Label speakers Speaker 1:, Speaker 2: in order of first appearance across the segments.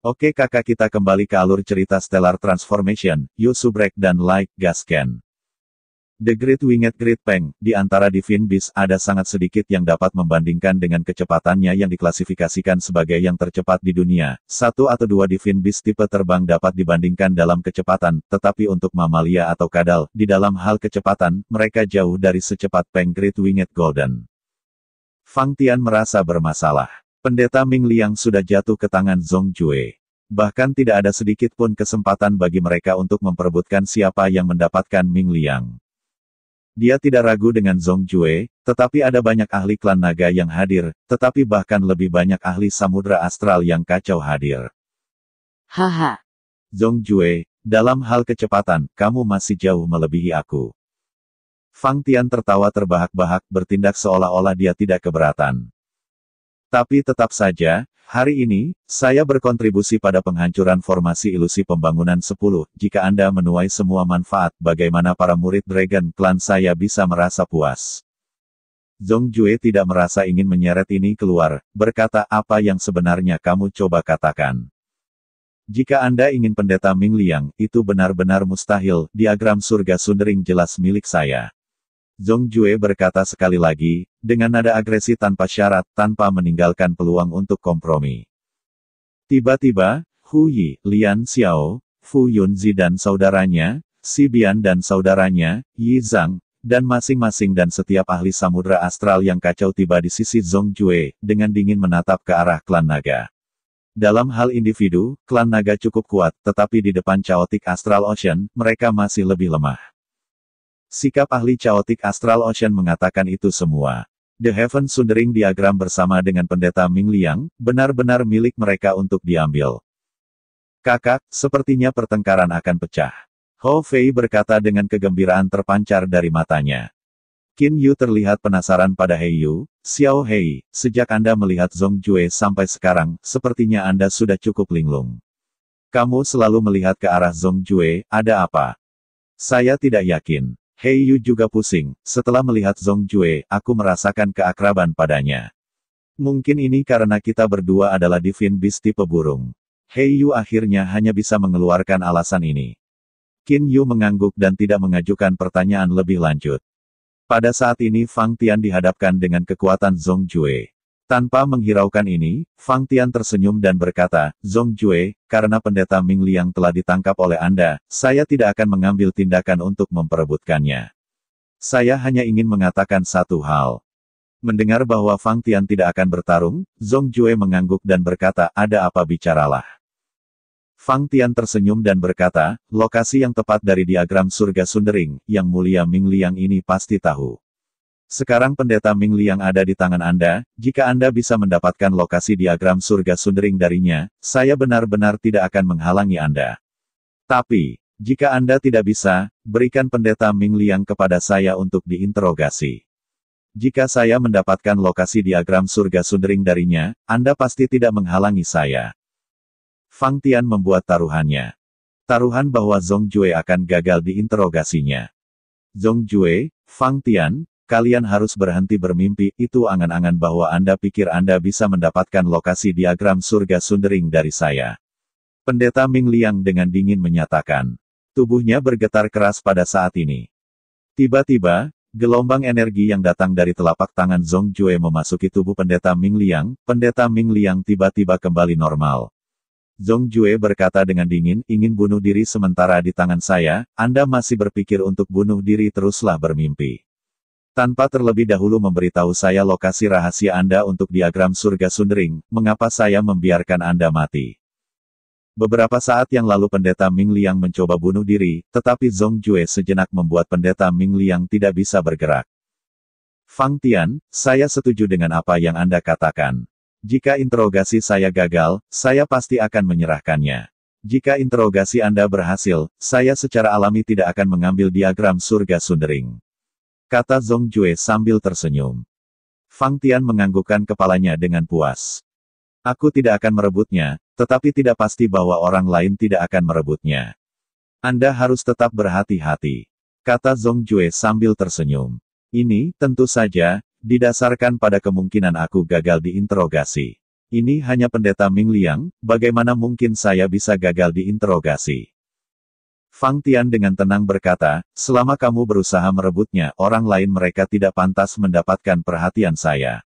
Speaker 1: Oke kakak kita kembali ke alur cerita Stellar Transformation, Yusubrek Subrek dan Like Gasken. The Great Winged Great Peng, di antara Divine Beast ada sangat sedikit yang dapat membandingkan dengan kecepatannya yang diklasifikasikan sebagai yang tercepat di dunia. Satu atau dua Divine Beast tipe terbang dapat dibandingkan dalam kecepatan, tetapi untuk mamalia atau kadal, di dalam hal kecepatan, mereka jauh dari secepat Peng Great Winged Golden. Fang Tian merasa bermasalah. Pendeta Ming Liang sudah jatuh ke tangan Zhong Jue. Bahkan tidak ada sedikit pun kesempatan bagi mereka untuk memperebutkan siapa yang mendapatkan Ming Liang. Dia tidak ragu dengan Zong Jue, tetapi ada banyak ahli klan naga yang hadir, tetapi bahkan lebih banyak ahli samudra astral yang kacau hadir. Haha. Zong Jue, dalam hal kecepatan, kamu masih jauh melebihi aku. Fang Tian tertawa terbahak-bahak bertindak seolah-olah dia tidak keberatan. Tapi tetap saja, hari ini, saya berkontribusi pada penghancuran formasi ilusi pembangunan 10. Jika Anda menuai semua manfaat, bagaimana para murid Dragon Clan saya bisa merasa puas? Zhong Jue tidak merasa ingin menyeret ini keluar, berkata apa yang sebenarnya kamu coba katakan. Jika Anda ingin pendeta Ming Liang, itu benar-benar mustahil, diagram surga sundering jelas milik saya. Zhong Jue berkata sekali lagi, dengan nada agresi tanpa syarat, tanpa meninggalkan peluang untuk kompromi. Tiba-tiba, Hu Yi, Lian Xiao, Fu Yunzi dan saudaranya, Si Bian dan saudaranya, Yi Zhang, dan masing-masing dan setiap ahli samudra astral yang kacau tiba di sisi Zhong Jue, dengan dingin menatap ke arah klan naga. Dalam hal individu, klan naga cukup kuat, tetapi di depan caotik astral ocean, mereka masih lebih lemah. Sikap ahli caotik astral ocean mengatakan itu semua. The Heaven Sundering diagram bersama dengan pendeta Ming Liang, benar-benar milik mereka untuk diambil. Kakak, sepertinya pertengkaran akan pecah. Ho Fei berkata dengan kegembiraan terpancar dari matanya. Qin Yu terlihat penasaran pada Hei Yu, Xiao Hei, sejak Anda melihat Zhong Jue sampai sekarang, sepertinya Anda sudah cukup linglung. Kamu selalu melihat ke arah Zhong Jue, ada apa? Saya tidak yakin. Hei Yu juga pusing, setelah melihat Zhong Jue, aku merasakan keakraban padanya. Mungkin ini karena kita berdua adalah divin beast tipe burung. Hei Yu akhirnya hanya bisa mengeluarkan alasan ini. Qin Yu mengangguk dan tidak mengajukan pertanyaan lebih lanjut. Pada saat ini Fang Tian dihadapkan dengan kekuatan Zhong Jue. Tanpa menghiraukan ini, Fang Tian tersenyum dan berkata, Zong Jue, karena pendeta Ming Liang telah ditangkap oleh Anda, saya tidak akan mengambil tindakan untuk memperebutkannya. Saya hanya ingin mengatakan satu hal. Mendengar bahwa Fang Tian tidak akan bertarung, Zong Jue mengangguk dan berkata, ada apa bicaralah. Fang Tian tersenyum dan berkata, lokasi yang tepat dari diagram surga Sundering, yang mulia Ming Liang ini pasti tahu. Sekarang pendeta Ming Liang ada di tangan Anda, jika Anda bisa mendapatkan lokasi diagram surga sundering darinya, saya benar-benar tidak akan menghalangi Anda. Tapi, jika Anda tidak bisa, berikan pendeta Ming Liang kepada saya untuk diinterogasi. Jika saya mendapatkan lokasi diagram surga sundering darinya, Anda pasti tidak menghalangi saya. Fang Tian membuat taruhannya. Taruhan bahwa Zhong Jue akan gagal diinterogasinya. Zhong Jue, Fang Tian, Kalian harus berhenti bermimpi, itu angan-angan bahwa Anda pikir Anda bisa mendapatkan lokasi diagram surga sundering dari saya. Pendeta Ming Liang dengan dingin menyatakan. Tubuhnya bergetar keras pada saat ini. Tiba-tiba, Gelombang energi yang datang dari telapak tangan Zong Jue memasuki tubuh pendeta Ming Liang, pendeta Ming Liang tiba-tiba kembali normal. Zong Jue berkata dengan dingin, ingin bunuh diri sementara di tangan saya, Anda masih berpikir untuk bunuh diri teruslah bermimpi. Tanpa terlebih dahulu memberitahu saya lokasi rahasia Anda untuk diagram surga Sundering, mengapa saya membiarkan Anda mati? Beberapa saat yang lalu pendeta Ming Liang mencoba bunuh diri, tetapi Zong Jue sejenak membuat pendeta Ming Liang tidak bisa bergerak. Fang Tian, saya setuju dengan apa yang Anda katakan. Jika interogasi saya gagal, saya pasti akan menyerahkannya. Jika interogasi Anda berhasil, saya secara alami tidak akan mengambil diagram surga Sundering. Kata Zhong Jue sambil tersenyum. Fang Tian menganggukkan kepalanya dengan puas. Aku tidak akan merebutnya, tetapi tidak pasti bahwa orang lain tidak akan merebutnya. Anda harus tetap berhati-hati. Kata Zhong Jue sambil tersenyum. Ini, tentu saja, didasarkan pada kemungkinan aku gagal diinterogasi. Ini hanya pendeta Ming Liang, bagaimana mungkin saya bisa gagal diinterogasi? Fang Tian dengan tenang berkata, selama kamu berusaha merebutnya, orang lain mereka tidak pantas mendapatkan perhatian saya.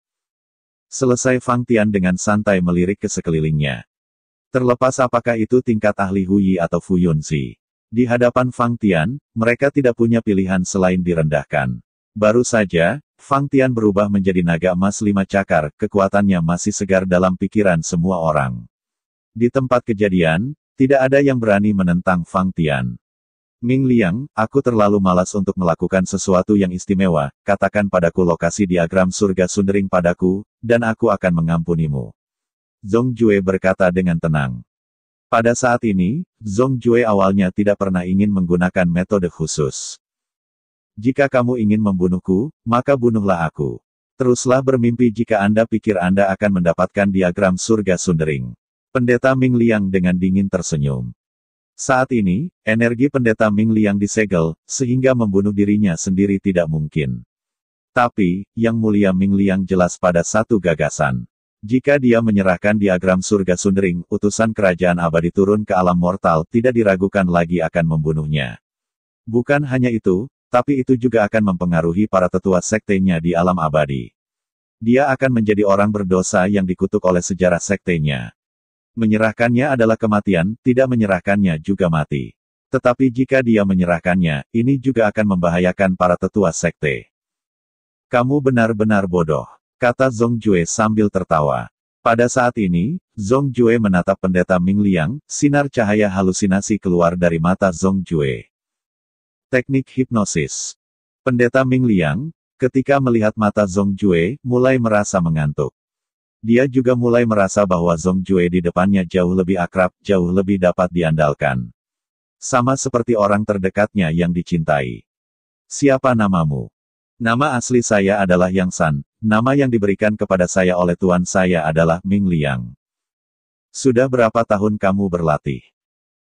Speaker 1: Selesai Fang Tian dengan santai melirik ke sekelilingnya. Terlepas apakah itu tingkat ahli Huyi atau Fuyunsi. Di hadapan Fang Tian, mereka tidak punya pilihan selain direndahkan. Baru saja, Fang Tian berubah menjadi naga emas lima cakar, kekuatannya masih segar dalam pikiran semua orang. Di tempat kejadian, tidak ada yang berani menentang Fang Tian. Ming Liang, aku terlalu malas untuk melakukan sesuatu yang istimewa, katakan padaku lokasi diagram surga sundering padaku, dan aku akan mengampunimu. Zhong Jue berkata dengan tenang. Pada saat ini, Zhong Jue awalnya tidak pernah ingin menggunakan metode khusus. Jika kamu ingin membunuhku, maka bunuhlah aku. Teruslah bermimpi jika Anda pikir Anda akan mendapatkan diagram surga sundering. Pendeta Ming Liang dengan dingin tersenyum. Saat ini, energi pendeta Ming Liang disegel, sehingga membunuh dirinya sendiri tidak mungkin. Tapi, Yang Mulia Ming Liang jelas pada satu gagasan. Jika dia menyerahkan diagram surga Sundering, utusan kerajaan abadi turun ke alam mortal tidak diragukan lagi akan membunuhnya. Bukan hanya itu, tapi itu juga akan mempengaruhi para tetua sektenya di alam abadi. Dia akan menjadi orang berdosa yang dikutuk oleh sejarah sektenya. Menyerahkannya adalah kematian, tidak menyerahkannya juga mati. Tetapi jika dia menyerahkannya, ini juga akan membahayakan para tetua sekte. Kamu benar-benar bodoh, kata Zong Jue sambil tertawa. Pada saat ini, Zong Jue menatap pendeta Ming Liang, sinar cahaya halusinasi keluar dari mata Zong Jue. Teknik hipnosis. Pendeta Ming Liang, ketika melihat mata Zong Jue, mulai merasa mengantuk. Dia juga mulai merasa bahwa Zong Jue di depannya jauh lebih akrab, jauh lebih dapat diandalkan. Sama seperti orang terdekatnya yang dicintai. Siapa namamu? Nama asli saya adalah Yang San, nama yang diberikan kepada saya oleh tuan saya adalah Ming Liang. Sudah berapa tahun kamu berlatih?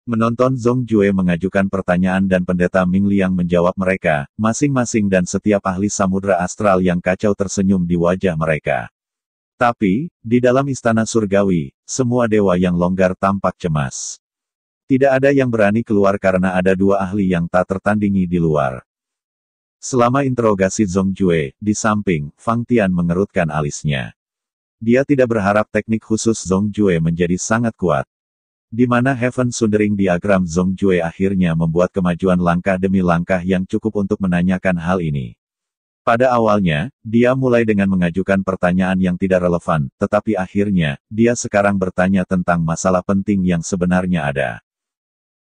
Speaker 1: Menonton Zong Jue mengajukan pertanyaan dan pendeta Ming Liang menjawab mereka, masing-masing dan setiap ahli samudra astral yang kacau tersenyum di wajah mereka. Tapi, di dalam istana surgawi, semua dewa yang longgar tampak cemas. Tidak ada yang berani keluar karena ada dua ahli yang tak tertandingi di luar. Selama interogasi Zhong Jue, di samping, Fang Tian mengerutkan alisnya. Dia tidak berharap teknik khusus Zhong Jue menjadi sangat kuat. Di mana Heaven Sundering Diagram Zhong Jue akhirnya membuat kemajuan langkah demi langkah yang cukup untuk menanyakan hal ini. Pada awalnya, dia mulai dengan mengajukan pertanyaan yang tidak relevan, tetapi akhirnya, dia sekarang bertanya tentang masalah penting yang sebenarnya ada.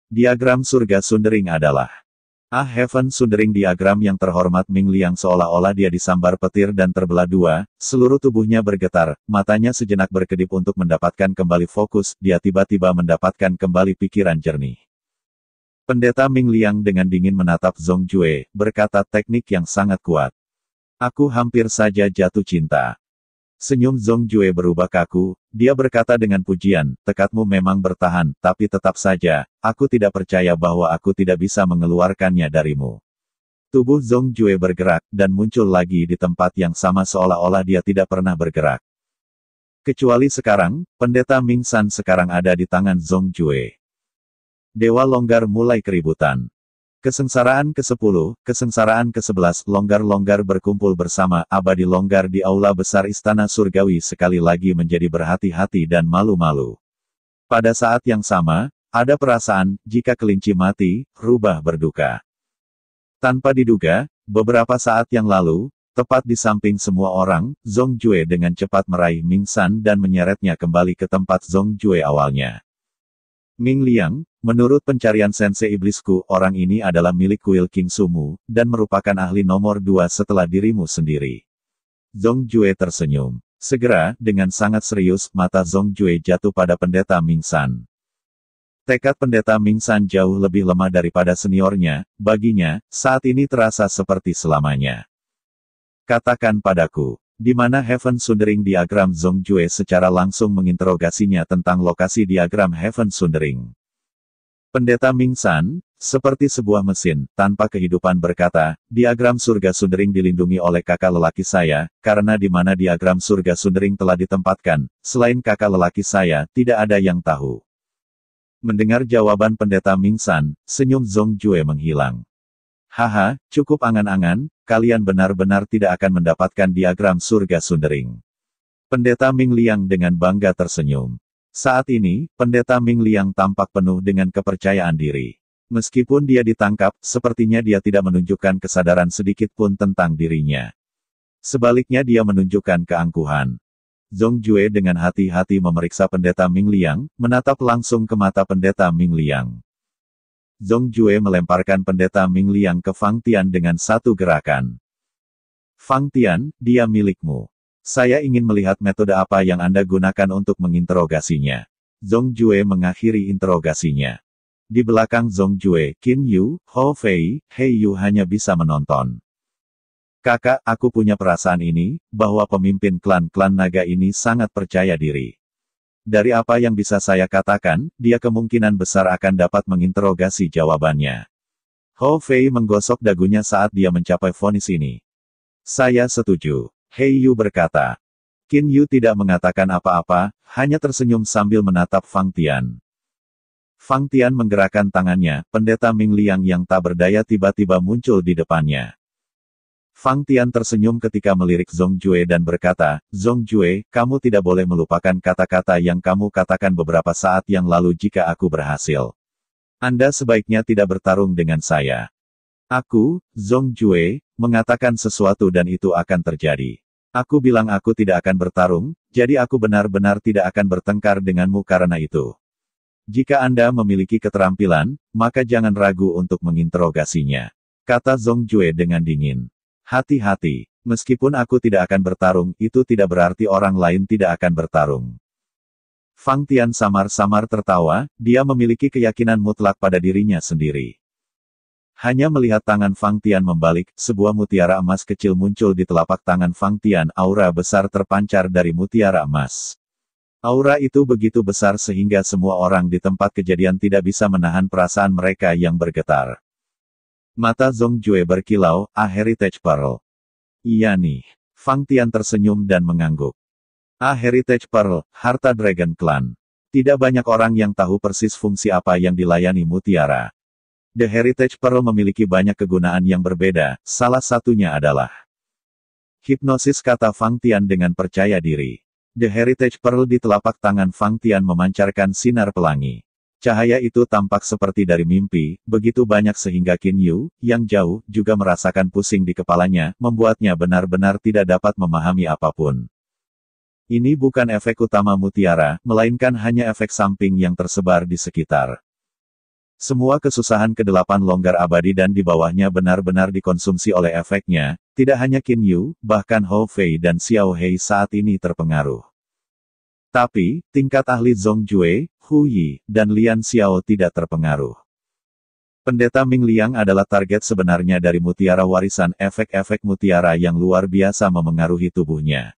Speaker 1: Diagram surga Sundering adalah A Heaven Sundering diagram yang terhormat Ming Liang seolah-olah dia disambar petir dan terbelah dua, seluruh tubuhnya bergetar, matanya sejenak berkedip untuk mendapatkan kembali fokus, dia tiba-tiba mendapatkan kembali pikiran jernih. Pendeta Ming Liang dengan dingin menatap Zhong Jue, berkata teknik yang sangat kuat. Aku hampir saja jatuh cinta. Senyum Zong Jue berubah kaku, dia berkata dengan pujian, tekadmu memang bertahan, tapi tetap saja, aku tidak percaya bahwa aku tidak bisa mengeluarkannya darimu. Tubuh Zong Jue bergerak, dan muncul lagi di tempat yang sama seolah-olah dia tidak pernah bergerak. Kecuali sekarang, pendeta Ming San sekarang ada di tangan Zong Jue. Dewa Longgar mulai keributan. Kesengsaraan ke-10, kesengsaraan ke-11, longgar-longgar berkumpul bersama, abadi longgar di aula besar istana surgawi sekali lagi menjadi berhati-hati dan malu-malu. Pada saat yang sama, ada perasaan, jika kelinci mati, rubah berduka. Tanpa diduga, beberapa saat yang lalu, tepat di samping semua orang, Zong Jue dengan cepat meraih Mingsan dan menyeretnya kembali ke tempat Zong Jue awalnya. Ming Liang, menurut pencarian sensei iblisku, orang ini adalah milik kuil King Sumu, dan merupakan ahli nomor dua setelah dirimu sendiri. Zhong Jue tersenyum. Segera, dengan sangat serius, mata Zhong Jue jatuh pada pendeta Ming San. Tekad pendeta Ming San jauh lebih lemah daripada seniornya, baginya, saat ini terasa seperti selamanya. Katakan padaku, di mana Heaven Sundering Diagram Zong Jue secara langsung menginterogasinya tentang lokasi diagram Heaven Sundering. Pendeta Ming San seperti sebuah mesin, tanpa kehidupan berkata, diagram surga Sundering dilindungi oleh kakak lelaki saya, karena di mana diagram surga Sundering telah ditempatkan, selain kakak lelaki saya, tidak ada yang tahu. Mendengar jawaban pendeta Ming San, senyum Zong Jue menghilang. Haha, cukup angan-angan, kalian benar-benar tidak akan mendapatkan diagram surga Sundering. Pendeta Ming Liang dengan bangga tersenyum. Saat ini, Pendeta Ming Liang tampak penuh dengan kepercayaan diri. Meskipun dia ditangkap, sepertinya dia tidak menunjukkan kesadaran sedikit pun tentang dirinya. Sebaliknya dia menunjukkan keangkuhan. Zhong Jue dengan hati-hati memeriksa pendeta Ming Liang, menatap langsung ke mata pendeta Ming Liang. Zhong Jue melemparkan pendeta Ming Liang ke Fang Tian dengan satu gerakan. Fang Tian, dia milikmu. Saya ingin melihat metode apa yang Anda gunakan untuk menginterogasinya. Zhong Jue mengakhiri interogasinya. Di belakang Zhong Jue, Qin Yu, Ho Fei, Hei Yu hanya bisa menonton. Kakak, aku punya perasaan ini, bahwa pemimpin klan-klan naga ini sangat percaya diri. Dari apa yang bisa saya katakan, dia kemungkinan besar akan dapat menginterogasi jawabannya. Hou Fei menggosok dagunya saat dia mencapai vonis ini. Saya setuju. Hei Yu berkata. Qin Yu tidak mengatakan apa-apa, hanya tersenyum sambil menatap Fang Tian. Fang Tian menggerakkan tangannya, pendeta Ming Liang yang tak berdaya tiba-tiba muncul di depannya. Fang Tian tersenyum ketika melirik Zong Jue dan berkata, "Zong Jue, kamu tidak boleh melupakan kata-kata yang kamu katakan beberapa saat yang lalu jika aku berhasil. Anda sebaiknya tidak bertarung dengan saya. Aku, Zong Jue, mengatakan sesuatu dan itu akan terjadi. Aku bilang aku tidak akan bertarung, jadi aku benar-benar tidak akan bertengkar denganmu karena itu. Jika Anda memiliki keterampilan, maka jangan ragu untuk menginterogasinya. Kata Zong Jue dengan dingin. Hati-hati, meskipun aku tidak akan bertarung, itu tidak berarti orang lain tidak akan bertarung. Fang Tian samar-samar tertawa, dia memiliki keyakinan mutlak pada dirinya sendiri. Hanya melihat tangan Fang Tian membalik, sebuah mutiara emas kecil muncul di telapak tangan Fang Tian. Aura besar terpancar dari mutiara emas. Aura itu begitu besar sehingga semua orang di tempat kejadian tidak bisa menahan perasaan mereka yang bergetar. Mata Zong Jue berkilau, a ah, heritage pearl. Iya nih. Fang Tian tersenyum dan mengangguk. A ah, heritage pearl, harta Dragon Clan. Tidak banyak orang yang tahu persis fungsi apa yang dilayani mutiara. The Heritage Pearl memiliki banyak kegunaan yang berbeda, salah satunya adalah Hipnosis kata Fang Tian dengan percaya diri. The Heritage Pearl di telapak tangan Fang Tian memancarkan sinar pelangi. Cahaya itu tampak seperti dari mimpi, begitu banyak sehingga Qin Yu, yang jauh, juga merasakan pusing di kepalanya, membuatnya benar-benar tidak dapat memahami apapun. Ini bukan efek utama mutiara, melainkan hanya efek samping yang tersebar di sekitar. Semua kesusahan kedelapan longgar abadi dan di bawahnya benar-benar dikonsumsi oleh efeknya, tidak hanya Qin Yu, bahkan Hou Fei dan Xiao Hei saat ini terpengaruh. Tapi, tingkat ahli Zhong Jue, Hu Yi, dan Lian Xiao tidak terpengaruh. Pendeta Ming Liang adalah target sebenarnya dari mutiara warisan efek-efek mutiara yang luar biasa memengaruhi tubuhnya.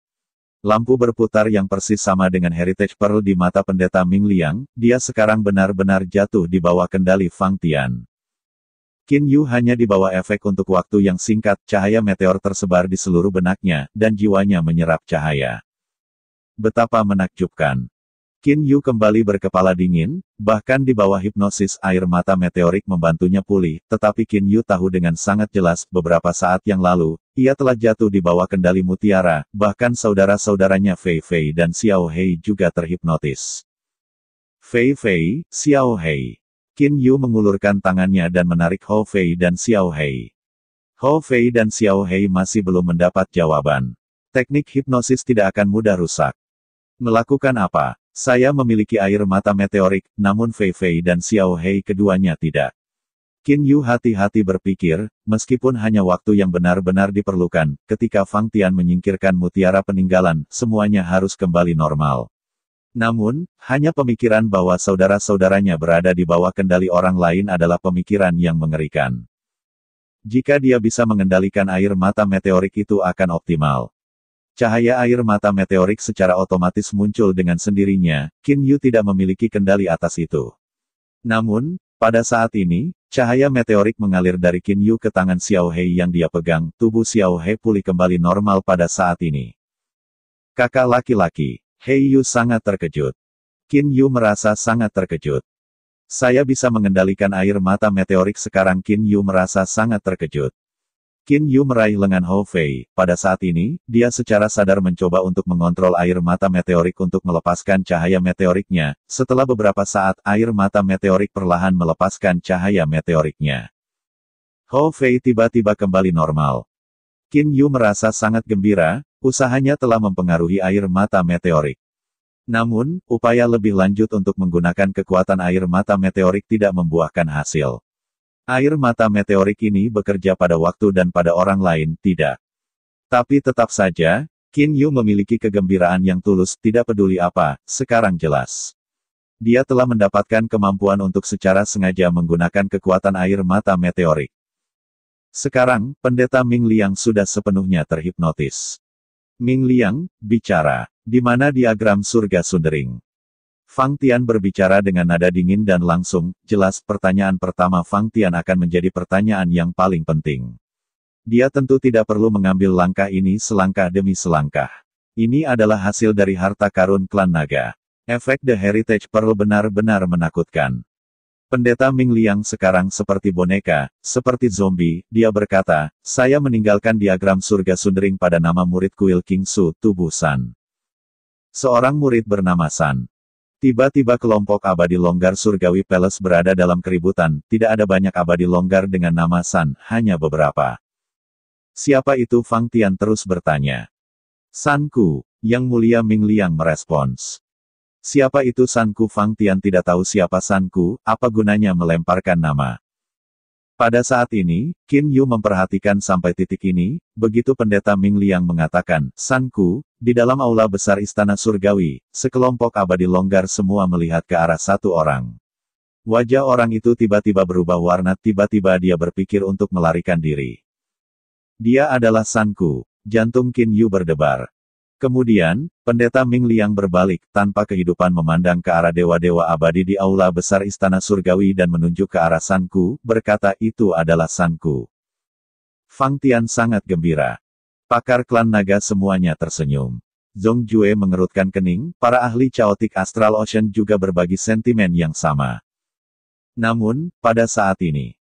Speaker 1: Lampu berputar yang persis sama dengan Heritage Pearl di mata pendeta Ming Liang, dia sekarang benar-benar jatuh di bawah kendali Fang Tian. Qin Yu hanya di bawah efek untuk waktu yang singkat, cahaya meteor tersebar di seluruh benaknya, dan jiwanya menyerap cahaya. Betapa menakjubkan. Qin Yu kembali berkepala dingin, bahkan di bawah hipnosis air mata meteorik membantunya pulih, tetapi Qin Yu tahu dengan sangat jelas, beberapa saat yang lalu, ia telah jatuh di bawah kendali mutiara, bahkan saudara-saudaranya Fei Fei dan Xiao Hei juga terhipnotis. Fei Fei, Xiao Hei. Qin Yu mengulurkan tangannya dan menarik Ho Fei dan Xiao Hei. Ho Fei dan Xiao Hei masih belum mendapat jawaban. Teknik hipnosis tidak akan mudah rusak. Melakukan apa? Saya memiliki air mata meteorik, namun Fei Fei dan Xiao Hei keduanya tidak. Qin Yu hati-hati berpikir, meskipun hanya waktu yang benar-benar diperlukan, ketika Fang Tian menyingkirkan mutiara peninggalan, semuanya harus kembali normal. Namun, hanya pemikiran bahwa saudara-saudaranya berada di bawah kendali orang lain adalah pemikiran yang mengerikan. Jika dia bisa mengendalikan air mata meteorik itu akan optimal. Cahaya air mata meteorik secara otomatis muncul dengan sendirinya, Kin Yu tidak memiliki kendali atas itu. Namun, pada saat ini, cahaya meteorik mengalir dari Kin Yu ke tangan Xiao Hei yang dia pegang, tubuh Xiao Hei pulih kembali normal pada saat ini. Kakak laki-laki, Hei Yu sangat terkejut. Kin Yu merasa sangat terkejut. Saya bisa mengendalikan air mata meteorik sekarang Kin Yu merasa sangat terkejut. Qin Yu meraih lengan Hou Fei. Pada saat ini, dia secara sadar mencoba untuk mengontrol air mata meteorik untuk melepaskan cahaya meteoriknya. Setelah beberapa saat, air mata meteorik perlahan melepaskan cahaya meteoriknya. Hou Fei tiba-tiba kembali normal. Qin Yu merasa sangat gembira, usahanya telah mempengaruhi air mata meteorik. Namun, upaya lebih lanjut untuk menggunakan kekuatan air mata meteorik tidak membuahkan hasil. Air mata meteorik ini bekerja pada waktu dan pada orang lain, tidak. Tapi tetap saja, Qin Yu memiliki kegembiraan yang tulus, tidak peduli apa, sekarang jelas. Dia telah mendapatkan kemampuan untuk secara sengaja menggunakan kekuatan air mata meteorik. Sekarang, pendeta Ming Liang sudah sepenuhnya terhipnotis. Ming Liang, bicara. Di mana diagram surga sundering? Fang Tian berbicara dengan nada dingin dan langsung, jelas pertanyaan pertama Fang Tian akan menjadi pertanyaan yang paling penting. Dia tentu tidak perlu mengambil langkah ini selangkah demi selangkah. Ini adalah hasil dari harta karun klan naga. Efek The Heritage Pearl benar-benar menakutkan. Pendeta Ming Liang sekarang seperti boneka, seperti zombie, dia berkata, saya meninggalkan diagram surga sundering pada nama murid kuil King Su, tubuh San. Seorang murid bernama San. Tiba-tiba kelompok abadi longgar surgawi Peles berada dalam keributan, tidak ada banyak abadi longgar dengan nama San, hanya beberapa. Siapa itu Fang Tian terus bertanya. Sanku, yang mulia Ming Liang merespons. Siapa itu Sanku Fang Tian tidak tahu siapa Sanku, apa gunanya melemparkan nama. Pada saat ini, Qin Yu memperhatikan sampai titik ini, begitu pendeta Ming Liang mengatakan, Sanku, di dalam aula besar istana surgawi, sekelompok abadi longgar semua melihat ke arah satu orang. Wajah orang itu tiba-tiba berubah warna tiba-tiba dia berpikir untuk melarikan diri. Dia adalah Sanku, jantung Qin Yu berdebar, Kemudian, pendeta Ming Liang berbalik, tanpa kehidupan memandang ke arah dewa-dewa abadi di aula besar istana surgawi dan menunjuk ke arah Sanku, berkata itu adalah Sanku. Fang Tian sangat gembira. Pakar klan naga semuanya tersenyum. Zhong Jue mengerutkan kening, para ahli caotik astral ocean juga berbagi sentimen yang sama. Namun, pada saat ini,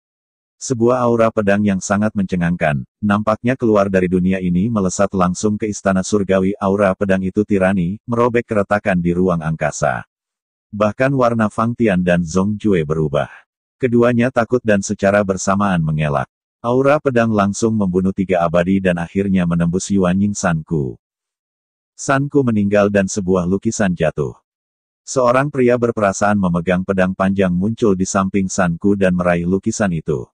Speaker 1: sebuah aura pedang yang sangat mencengangkan, nampaknya keluar dari dunia ini melesat langsung ke istana surgawi aura pedang itu tirani, merobek keretakan di ruang angkasa. Bahkan warna Fang Tian dan Zong Jue berubah. Keduanya takut dan secara bersamaan mengelak. Aura pedang langsung membunuh tiga abadi dan akhirnya menembus Yuan Ying Sanku. Sanku meninggal dan sebuah lukisan jatuh. Seorang pria berperasaan memegang pedang panjang muncul di samping Sanku dan meraih lukisan itu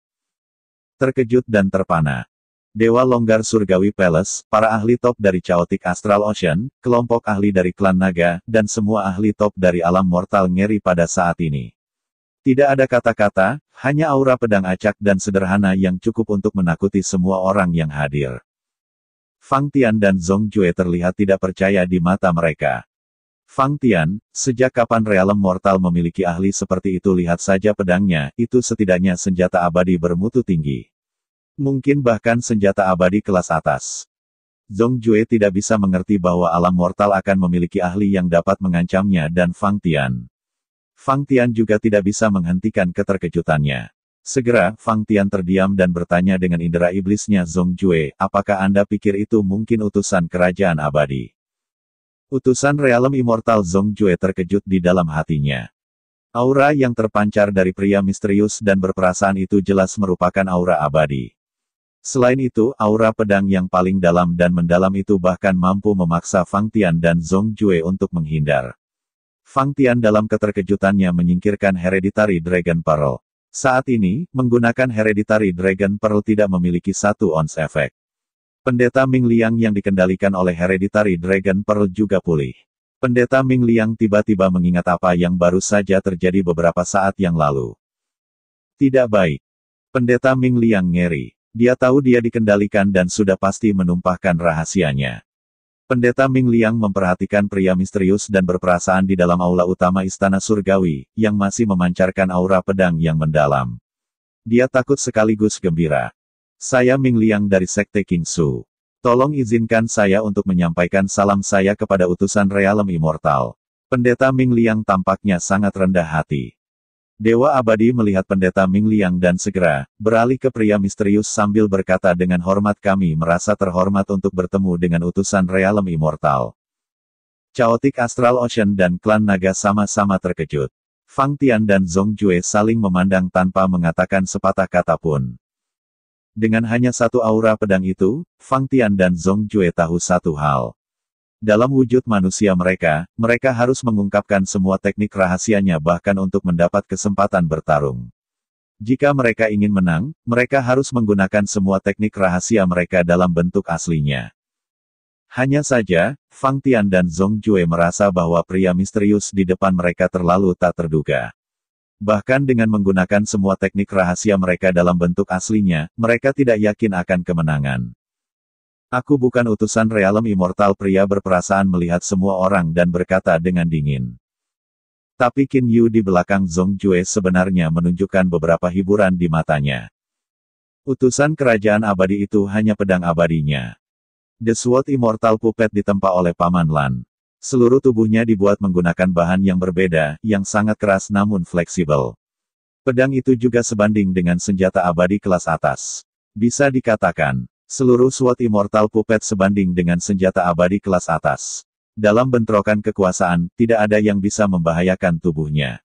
Speaker 1: terkejut dan terpana. Dewa Longgar Surgawi Palace, para ahli top dari Chaotic Astral Ocean, kelompok ahli dari klan naga, dan semua ahli top dari alam mortal ngeri pada saat ini. Tidak ada kata-kata, hanya aura pedang acak dan sederhana yang cukup untuk menakuti semua orang yang hadir. Fang Tian dan Zhong Jue terlihat tidak percaya di mata mereka. Fang Tian, sejak kapan realem mortal memiliki ahli seperti itu lihat saja pedangnya, itu setidaknya senjata abadi bermutu tinggi. Mungkin bahkan senjata abadi kelas atas. Zhong Jue tidak bisa mengerti bahwa alam mortal akan memiliki ahli yang dapat mengancamnya dan Fang Tian. Fang Tian juga tidak bisa menghentikan keterkejutannya. Segera, Fang Tian terdiam dan bertanya dengan indera iblisnya Zhong Jue, apakah Anda pikir itu mungkin utusan kerajaan abadi? Utusan realem immortal Zhong Jue terkejut di dalam hatinya. Aura yang terpancar dari pria misterius dan berperasaan itu jelas merupakan aura abadi. Selain itu, aura pedang yang paling dalam dan mendalam itu bahkan mampu memaksa Fang Tian dan Zhong Jue untuk menghindar. Fang Tian dalam keterkejutannya menyingkirkan Hereditary Dragon Pearl. Saat ini, menggunakan Hereditary Dragon Pearl tidak memiliki satu ons efek. Pendeta Ming Liang yang dikendalikan oleh Hereditary Dragon Pearl juga pulih. Pendeta Ming Liang tiba-tiba mengingat apa yang baru saja terjadi beberapa saat yang lalu. Tidak baik. Pendeta Ming Liang ngeri. Dia tahu dia dikendalikan dan sudah pasti menumpahkan rahasianya. Pendeta Ming Liang memperhatikan pria misterius dan berperasaan di dalam aula utama Istana Surgawi, yang masih memancarkan aura pedang yang mendalam. Dia takut sekaligus gembira. Saya Ming Liang dari Sekte Kingsu. Tolong izinkan saya untuk menyampaikan salam saya kepada utusan Realem Immortal. Pendeta Ming Liang tampaknya sangat rendah hati. Dewa Abadi melihat pendeta Ming Liang dan segera beralih ke pria misterius sambil berkata dengan hormat kami merasa terhormat untuk bertemu dengan utusan realem immortal. Chaotic Astral Ocean dan klan naga sama-sama terkejut. Fang Tian dan Zhong Jue saling memandang tanpa mengatakan sepatah kata pun. Dengan hanya satu aura pedang itu, Fang Tian dan Zhong Jue tahu satu hal. Dalam wujud manusia mereka, mereka harus mengungkapkan semua teknik rahasianya bahkan untuk mendapat kesempatan bertarung. Jika mereka ingin menang, mereka harus menggunakan semua teknik rahasia mereka dalam bentuk aslinya. Hanya saja, Fang Tian dan Zhong Jue merasa bahwa pria misterius di depan mereka terlalu tak terduga. Bahkan dengan menggunakan semua teknik rahasia mereka dalam bentuk aslinya, mereka tidak yakin akan kemenangan. Aku bukan utusan realem immortal pria berperasaan melihat semua orang dan berkata dengan dingin. Tapi Qin Yu di belakang Zong Jue sebenarnya menunjukkan beberapa hiburan di matanya. Utusan kerajaan abadi itu hanya pedang abadinya. The Sword Immortal Puppet ditempa oleh Paman Lan. Seluruh tubuhnya dibuat menggunakan bahan yang berbeda, yang sangat keras namun fleksibel. Pedang itu juga sebanding dengan senjata abadi kelas atas. Bisa dikatakan, Seluruh SWAT Immortal Puppet sebanding dengan senjata abadi kelas atas. Dalam bentrokan kekuasaan, tidak ada yang bisa membahayakan tubuhnya.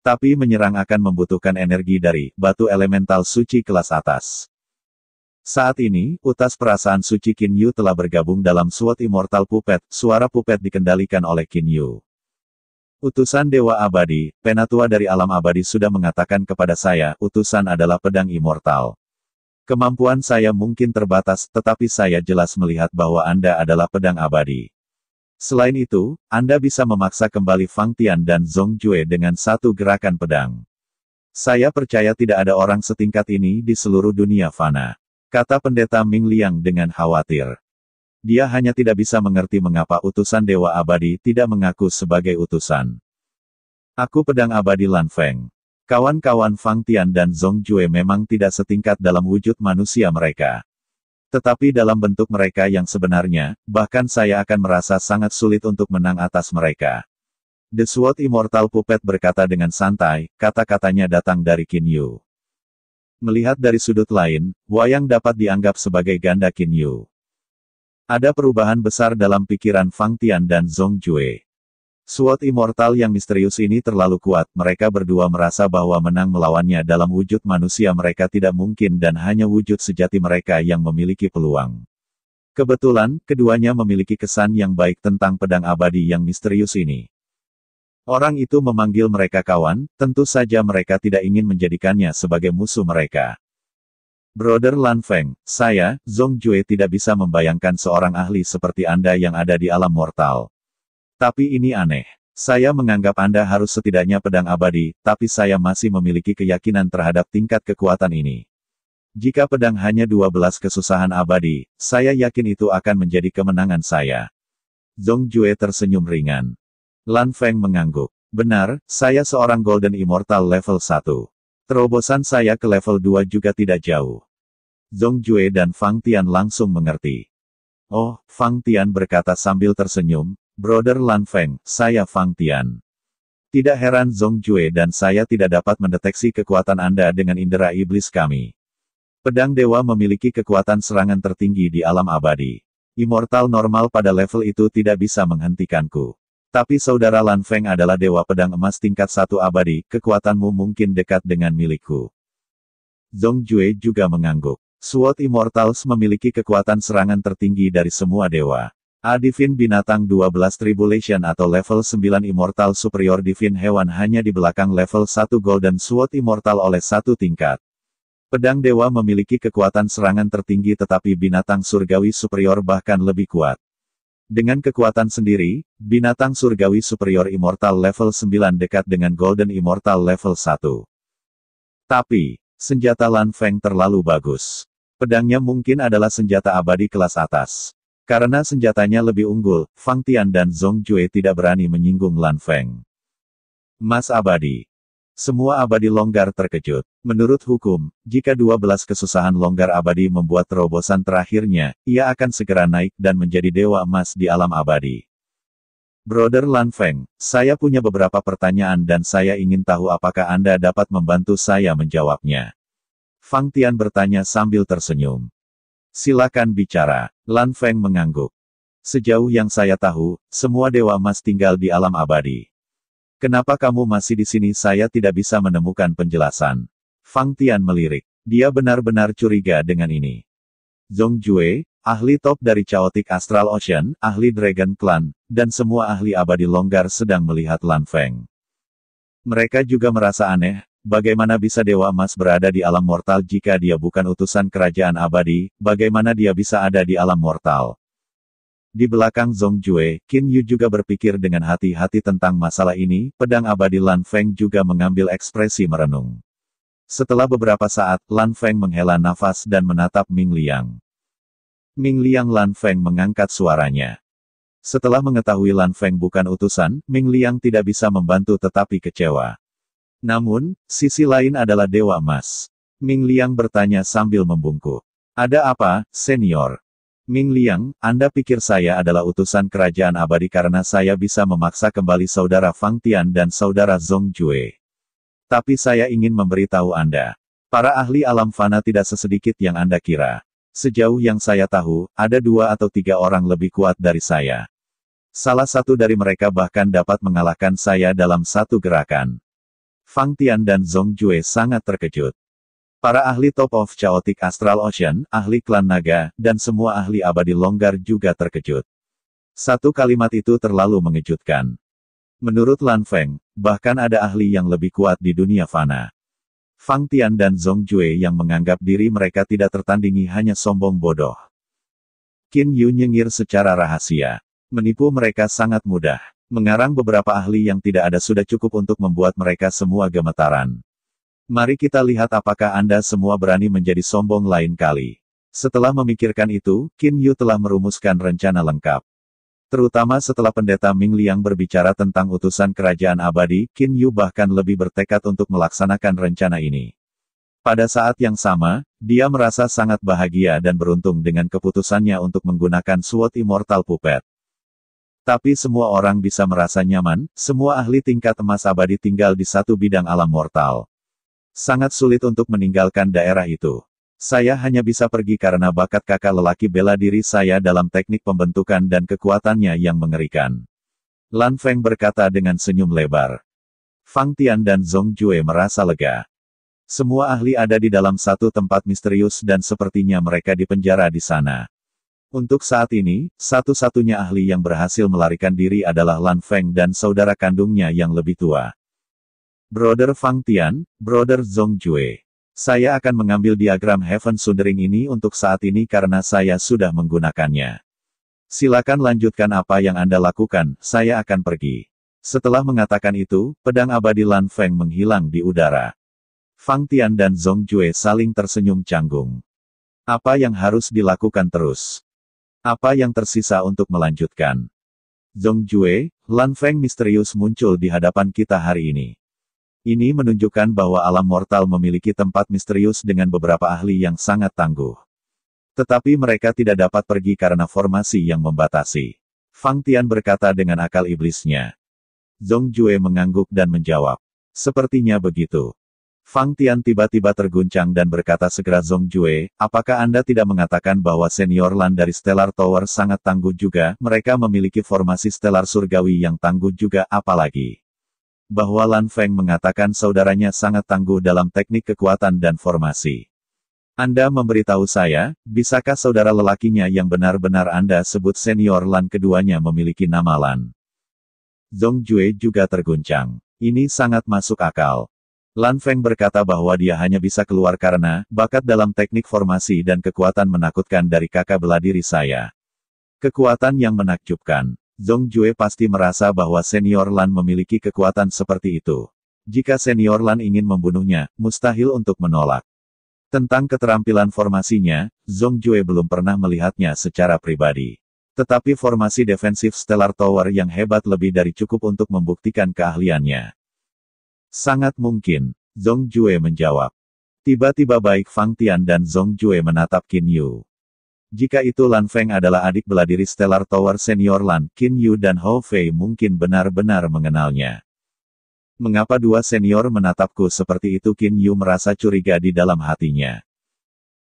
Speaker 1: Tapi menyerang akan membutuhkan energi dari batu elemental suci kelas atas. Saat ini, utas perasaan suci Yu telah bergabung dalam SWAT Immortal Puppet, suara Puppet dikendalikan oleh Yu. Utusan Dewa Abadi, penatua dari alam abadi sudah mengatakan kepada saya, utusan adalah pedang immortal. Kemampuan saya mungkin terbatas, tetapi saya jelas melihat bahwa Anda adalah pedang abadi. Selain itu, Anda bisa memaksa kembali Fang Tian dan Zhong Jue dengan satu gerakan pedang. Saya percaya tidak ada orang setingkat ini di seluruh dunia fana. Kata pendeta Ming Liang dengan khawatir. Dia hanya tidak bisa mengerti mengapa utusan Dewa Abadi tidak mengaku sebagai utusan. Aku pedang abadi Lan Feng. Kawan-kawan Fang Tian dan Zhong Jue memang tidak setingkat dalam wujud manusia mereka. Tetapi dalam bentuk mereka yang sebenarnya, bahkan saya akan merasa sangat sulit untuk menang atas mereka. The Sword Immortal Puppet berkata dengan santai, kata-katanya datang dari Qin Yu. Melihat dari sudut lain, Wayang dapat dianggap sebagai ganda Qin Yu. Ada perubahan besar dalam pikiran Fang Tian dan Zhong Jue. Suot Immortal yang misterius ini terlalu kuat, mereka berdua merasa bahwa menang melawannya dalam wujud manusia mereka tidak mungkin dan hanya wujud sejati mereka yang memiliki peluang. Kebetulan, keduanya memiliki kesan yang baik tentang pedang abadi yang misterius ini. Orang itu memanggil mereka kawan, tentu saja mereka tidak ingin menjadikannya sebagai musuh mereka. Brother Lan Feng, saya, Zong Jue tidak bisa membayangkan seorang ahli seperti Anda yang ada di alam mortal. Tapi ini aneh. Saya menganggap Anda harus setidaknya pedang abadi, tapi saya masih memiliki keyakinan terhadap tingkat kekuatan ini. Jika pedang hanya 12 kesusahan abadi, saya yakin itu akan menjadi kemenangan saya. Zhong Jue tersenyum ringan. Lan Feng mengangguk. Benar, saya seorang Golden Immortal level 1. Terobosan saya ke level 2 juga tidak jauh. Zhong Jue dan Fang Tian langsung mengerti. Oh, Fang Tian berkata sambil tersenyum, Brother Lan Feng, saya Fang Tian. Tidak heran Zong Jue dan saya tidak dapat mendeteksi kekuatan Anda dengan indera iblis kami. Pedang dewa memiliki kekuatan serangan tertinggi di alam abadi. Immortal normal pada level itu tidak bisa menghentikanku. Tapi saudara Lan Feng adalah dewa pedang emas tingkat satu abadi, kekuatanmu mungkin dekat dengan milikku. Zong Jue juga mengangguk. Suot Immortals memiliki kekuatan serangan tertinggi dari semua dewa. A Divine Binatang 12 Tribulation atau level 9 Immortal Superior Divine Hewan hanya di belakang level 1 Golden Sword Immortal oleh satu tingkat. Pedang Dewa memiliki kekuatan serangan tertinggi tetapi binatang surgawi superior bahkan lebih kuat. Dengan kekuatan sendiri, binatang surgawi superior Immortal level 9 dekat dengan Golden Immortal level 1. Tapi, senjata Lan Feng terlalu bagus. Pedangnya mungkin adalah senjata abadi kelas atas. Karena senjatanya lebih unggul, Fang Tian dan Zhong Jue tidak berani menyinggung Lan Feng. Mas Abadi. Semua abadi longgar terkejut. Menurut hukum, jika 12 kesusahan longgar abadi membuat terobosan terakhirnya, ia akan segera naik dan menjadi dewa emas di alam abadi. Brother Lan Feng, saya punya beberapa pertanyaan dan saya ingin tahu apakah Anda dapat membantu saya menjawabnya. Fang Tian bertanya sambil tersenyum. Silakan bicara. Lan Feng mengangguk. Sejauh yang saya tahu, semua dewa mas tinggal di alam abadi. Kenapa kamu masih di sini? Saya tidak bisa menemukan penjelasan. Fang Tian melirik. Dia benar-benar curiga dengan ini. Zhong Jue, ahli top dari Chaotic Astral Ocean, ahli Dragon Clan, dan semua ahli abadi longgar sedang melihat Lan Feng. Mereka juga merasa aneh, Bagaimana bisa Dewa Emas berada di alam mortal jika dia bukan utusan kerajaan abadi, bagaimana dia bisa ada di alam mortal? Di belakang Zong Jue, Qin Yu juga berpikir dengan hati-hati tentang masalah ini, pedang abadi Lan Feng juga mengambil ekspresi merenung. Setelah beberapa saat, Lan Feng menghela nafas dan menatap Ming Liang. Ming Liang Lan Feng mengangkat suaranya. Setelah mengetahui Lan Feng bukan utusan, Ming Liang tidak bisa membantu tetapi kecewa. Namun, sisi lain adalah Dewa emas. Ming Liang bertanya sambil membungkuk. Ada apa, senior? Ming Liang, Anda pikir saya adalah utusan kerajaan abadi karena saya bisa memaksa kembali saudara Fang Tian dan saudara Zhong Jue. Tapi saya ingin memberitahu Anda. Para ahli alam fana tidak sesedikit yang Anda kira. Sejauh yang saya tahu, ada dua atau tiga orang lebih kuat dari saya. Salah satu dari mereka bahkan dapat mengalahkan saya dalam satu gerakan. Fang Tian dan Zhong Jue sangat terkejut. Para ahli Top of Chaotic Astral Ocean, ahli klan naga, dan semua ahli abadi longgar juga terkejut. Satu kalimat itu terlalu mengejutkan. Menurut Lan Feng, bahkan ada ahli yang lebih kuat di dunia fana. Fang Tian dan Zhong Jue yang menganggap diri mereka tidak tertandingi hanya sombong bodoh. Qin Yu nyengir secara rahasia. Menipu mereka sangat mudah. Mengarang beberapa ahli yang tidak ada sudah cukup untuk membuat mereka semua gemetaran. Mari kita lihat apakah Anda semua berani menjadi sombong lain kali. Setelah memikirkan itu, Qin Yu telah merumuskan rencana lengkap. Terutama setelah pendeta Ming Liang berbicara tentang utusan kerajaan abadi, Qin Yu bahkan lebih bertekad untuk melaksanakan rencana ini. Pada saat yang sama, dia merasa sangat bahagia dan beruntung dengan keputusannya untuk menggunakan SWOT Immortal Puppet. Tapi semua orang bisa merasa nyaman, semua ahli tingkat emas abadi tinggal di satu bidang alam mortal. Sangat sulit untuk meninggalkan daerah itu. Saya hanya bisa pergi karena bakat kakak lelaki bela diri saya dalam teknik pembentukan dan kekuatannya yang mengerikan. Lan Feng berkata dengan senyum lebar. Fang Tian dan Zhong Jue merasa lega. Semua ahli ada di dalam satu tempat misterius dan sepertinya mereka dipenjara di sana. Untuk saat ini, satu-satunya ahli yang berhasil melarikan diri adalah Lan Feng dan saudara kandungnya yang lebih tua. Brother Fang Tian, Brother Zong Jue. Saya akan mengambil diagram Heaven Sundering ini untuk saat ini karena saya sudah menggunakannya. Silakan lanjutkan apa yang Anda lakukan, saya akan pergi. Setelah mengatakan itu, pedang abadi Lan Feng menghilang di udara. Fang Tian dan Zong Jue saling tersenyum canggung. Apa yang harus dilakukan terus? Apa yang tersisa untuk melanjutkan? Zhong Jue, Lan Feng misterius muncul di hadapan kita hari ini. Ini menunjukkan bahwa alam mortal memiliki tempat misterius dengan beberapa ahli yang sangat tangguh. Tetapi mereka tidak dapat pergi karena formasi yang membatasi. Fang Tian berkata dengan akal iblisnya. Zhong Jue mengangguk dan menjawab. Sepertinya begitu. Fang Tian tiba-tiba terguncang dan berkata segera Zong Jue, apakah Anda tidak mengatakan bahwa senior Lan dari Stellar Tower sangat tangguh juga, mereka memiliki formasi Stellar Surgawi yang tangguh juga apalagi. Bahwa Lan Feng mengatakan saudaranya sangat tangguh dalam teknik kekuatan dan formasi. Anda memberitahu saya, bisakah saudara lelakinya yang benar-benar Anda sebut senior Lan keduanya memiliki nama Lan? Zong Jue juga terguncang. Ini sangat masuk akal. Lan Feng berkata bahwa dia hanya bisa keluar karena bakat dalam teknik formasi dan kekuatan menakutkan dari kakak beladiri saya. Kekuatan yang menakjubkan. Zhong Jue pasti merasa bahwa senior Lan memiliki kekuatan seperti itu. Jika senior Lan ingin membunuhnya, mustahil untuk menolak. Tentang keterampilan formasinya, Zhong Jue belum pernah melihatnya secara pribadi. Tetapi formasi defensif Stellar Tower yang hebat lebih dari cukup untuk membuktikan keahliannya. Sangat mungkin, Zhong Jue menjawab. Tiba-tiba baik Fang Tian dan Zhong Jue menatap Qin Yu. Jika itu Lan Feng adalah adik beladiri Stellar Tower senior Lan, Qin Yu dan Ho Fei mungkin benar-benar mengenalnya. Mengapa dua senior menatapku seperti itu Qin Yu merasa curiga di dalam hatinya.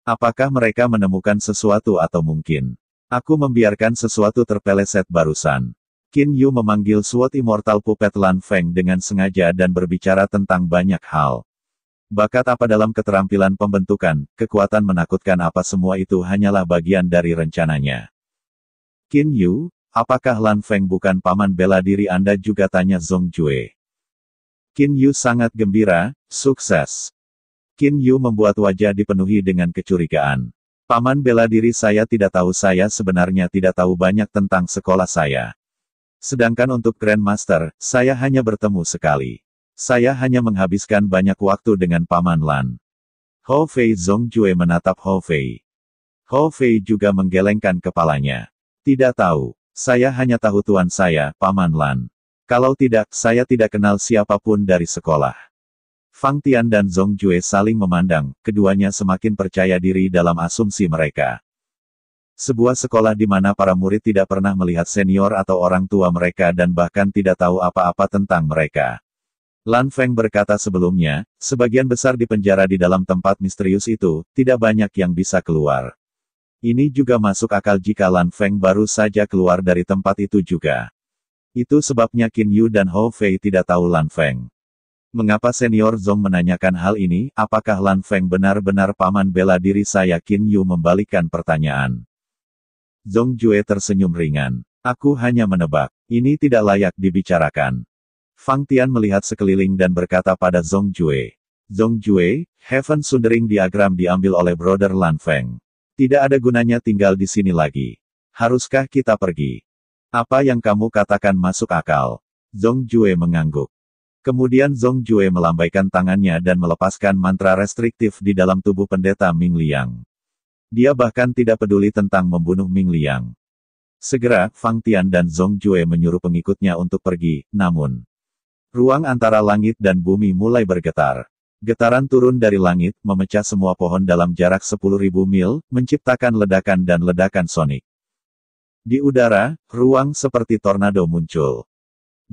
Speaker 1: Apakah mereka menemukan sesuatu atau mungkin? Aku membiarkan sesuatu terpeleset barusan. Qin Yu memanggil suatu Immortal Puppet Lan Feng dengan sengaja dan berbicara tentang banyak hal. Bakat apa dalam keterampilan pembentukan, kekuatan menakutkan apa semua itu hanyalah bagian dari rencananya. Qin Yu, apakah Lan Feng bukan paman bela diri Anda juga tanya Zong Jue. Qin Yu sangat gembira, sukses. Qin Yu membuat wajah dipenuhi dengan kecurigaan. Paman bela diri saya tidak tahu saya sebenarnya tidak tahu banyak tentang sekolah saya. Sedangkan untuk Grandmaster, saya hanya bertemu sekali. Saya hanya menghabiskan banyak waktu dengan Paman Lan. Ho Fei Zong Jue menatap Ho Fei. Ho Fei juga menggelengkan kepalanya. Tidak tahu. Saya hanya tahu tuan saya, Paman Lan. Kalau tidak, saya tidak kenal siapapun dari sekolah. Fang Tian dan Zong Jue saling memandang, keduanya semakin percaya diri dalam asumsi mereka. Sebuah sekolah di mana para murid tidak pernah melihat senior atau orang tua mereka dan bahkan tidak tahu apa-apa tentang mereka. Lan Feng berkata sebelumnya, sebagian besar di penjara di dalam tempat misterius itu, tidak banyak yang bisa keluar. Ini juga masuk akal jika Lan Feng baru saja keluar dari tempat itu juga. Itu sebabnya Qin Yu dan Hou Fei tidak tahu Lan Feng. Mengapa senior Zong menanyakan hal ini, apakah Lan Feng benar-benar paman bela diri saya? Qin Yu membalikkan pertanyaan. Zhong Jue tersenyum ringan. Aku hanya menebak. Ini tidak layak dibicarakan. Fang Tian melihat sekeliling dan berkata pada Zhong Jue. Zhong Jue, Heaven Sundering Diagram diambil oleh Brother Lan Feng. Tidak ada gunanya tinggal di sini lagi. Haruskah kita pergi? Apa yang kamu katakan masuk akal? Zhong Jue mengangguk. Kemudian Zhong Jue melambaikan tangannya dan melepaskan mantra restriktif di dalam tubuh pendeta Ming Liang. Dia bahkan tidak peduli tentang membunuh Ming Liang. Segera, Fang Tian dan Zhong Jue menyuruh pengikutnya untuk pergi, namun ruang antara langit dan bumi mulai bergetar. Getaran turun dari langit, memecah semua pohon dalam jarak 10.000 mil, menciptakan ledakan dan ledakan sonik. Di udara, ruang seperti tornado muncul.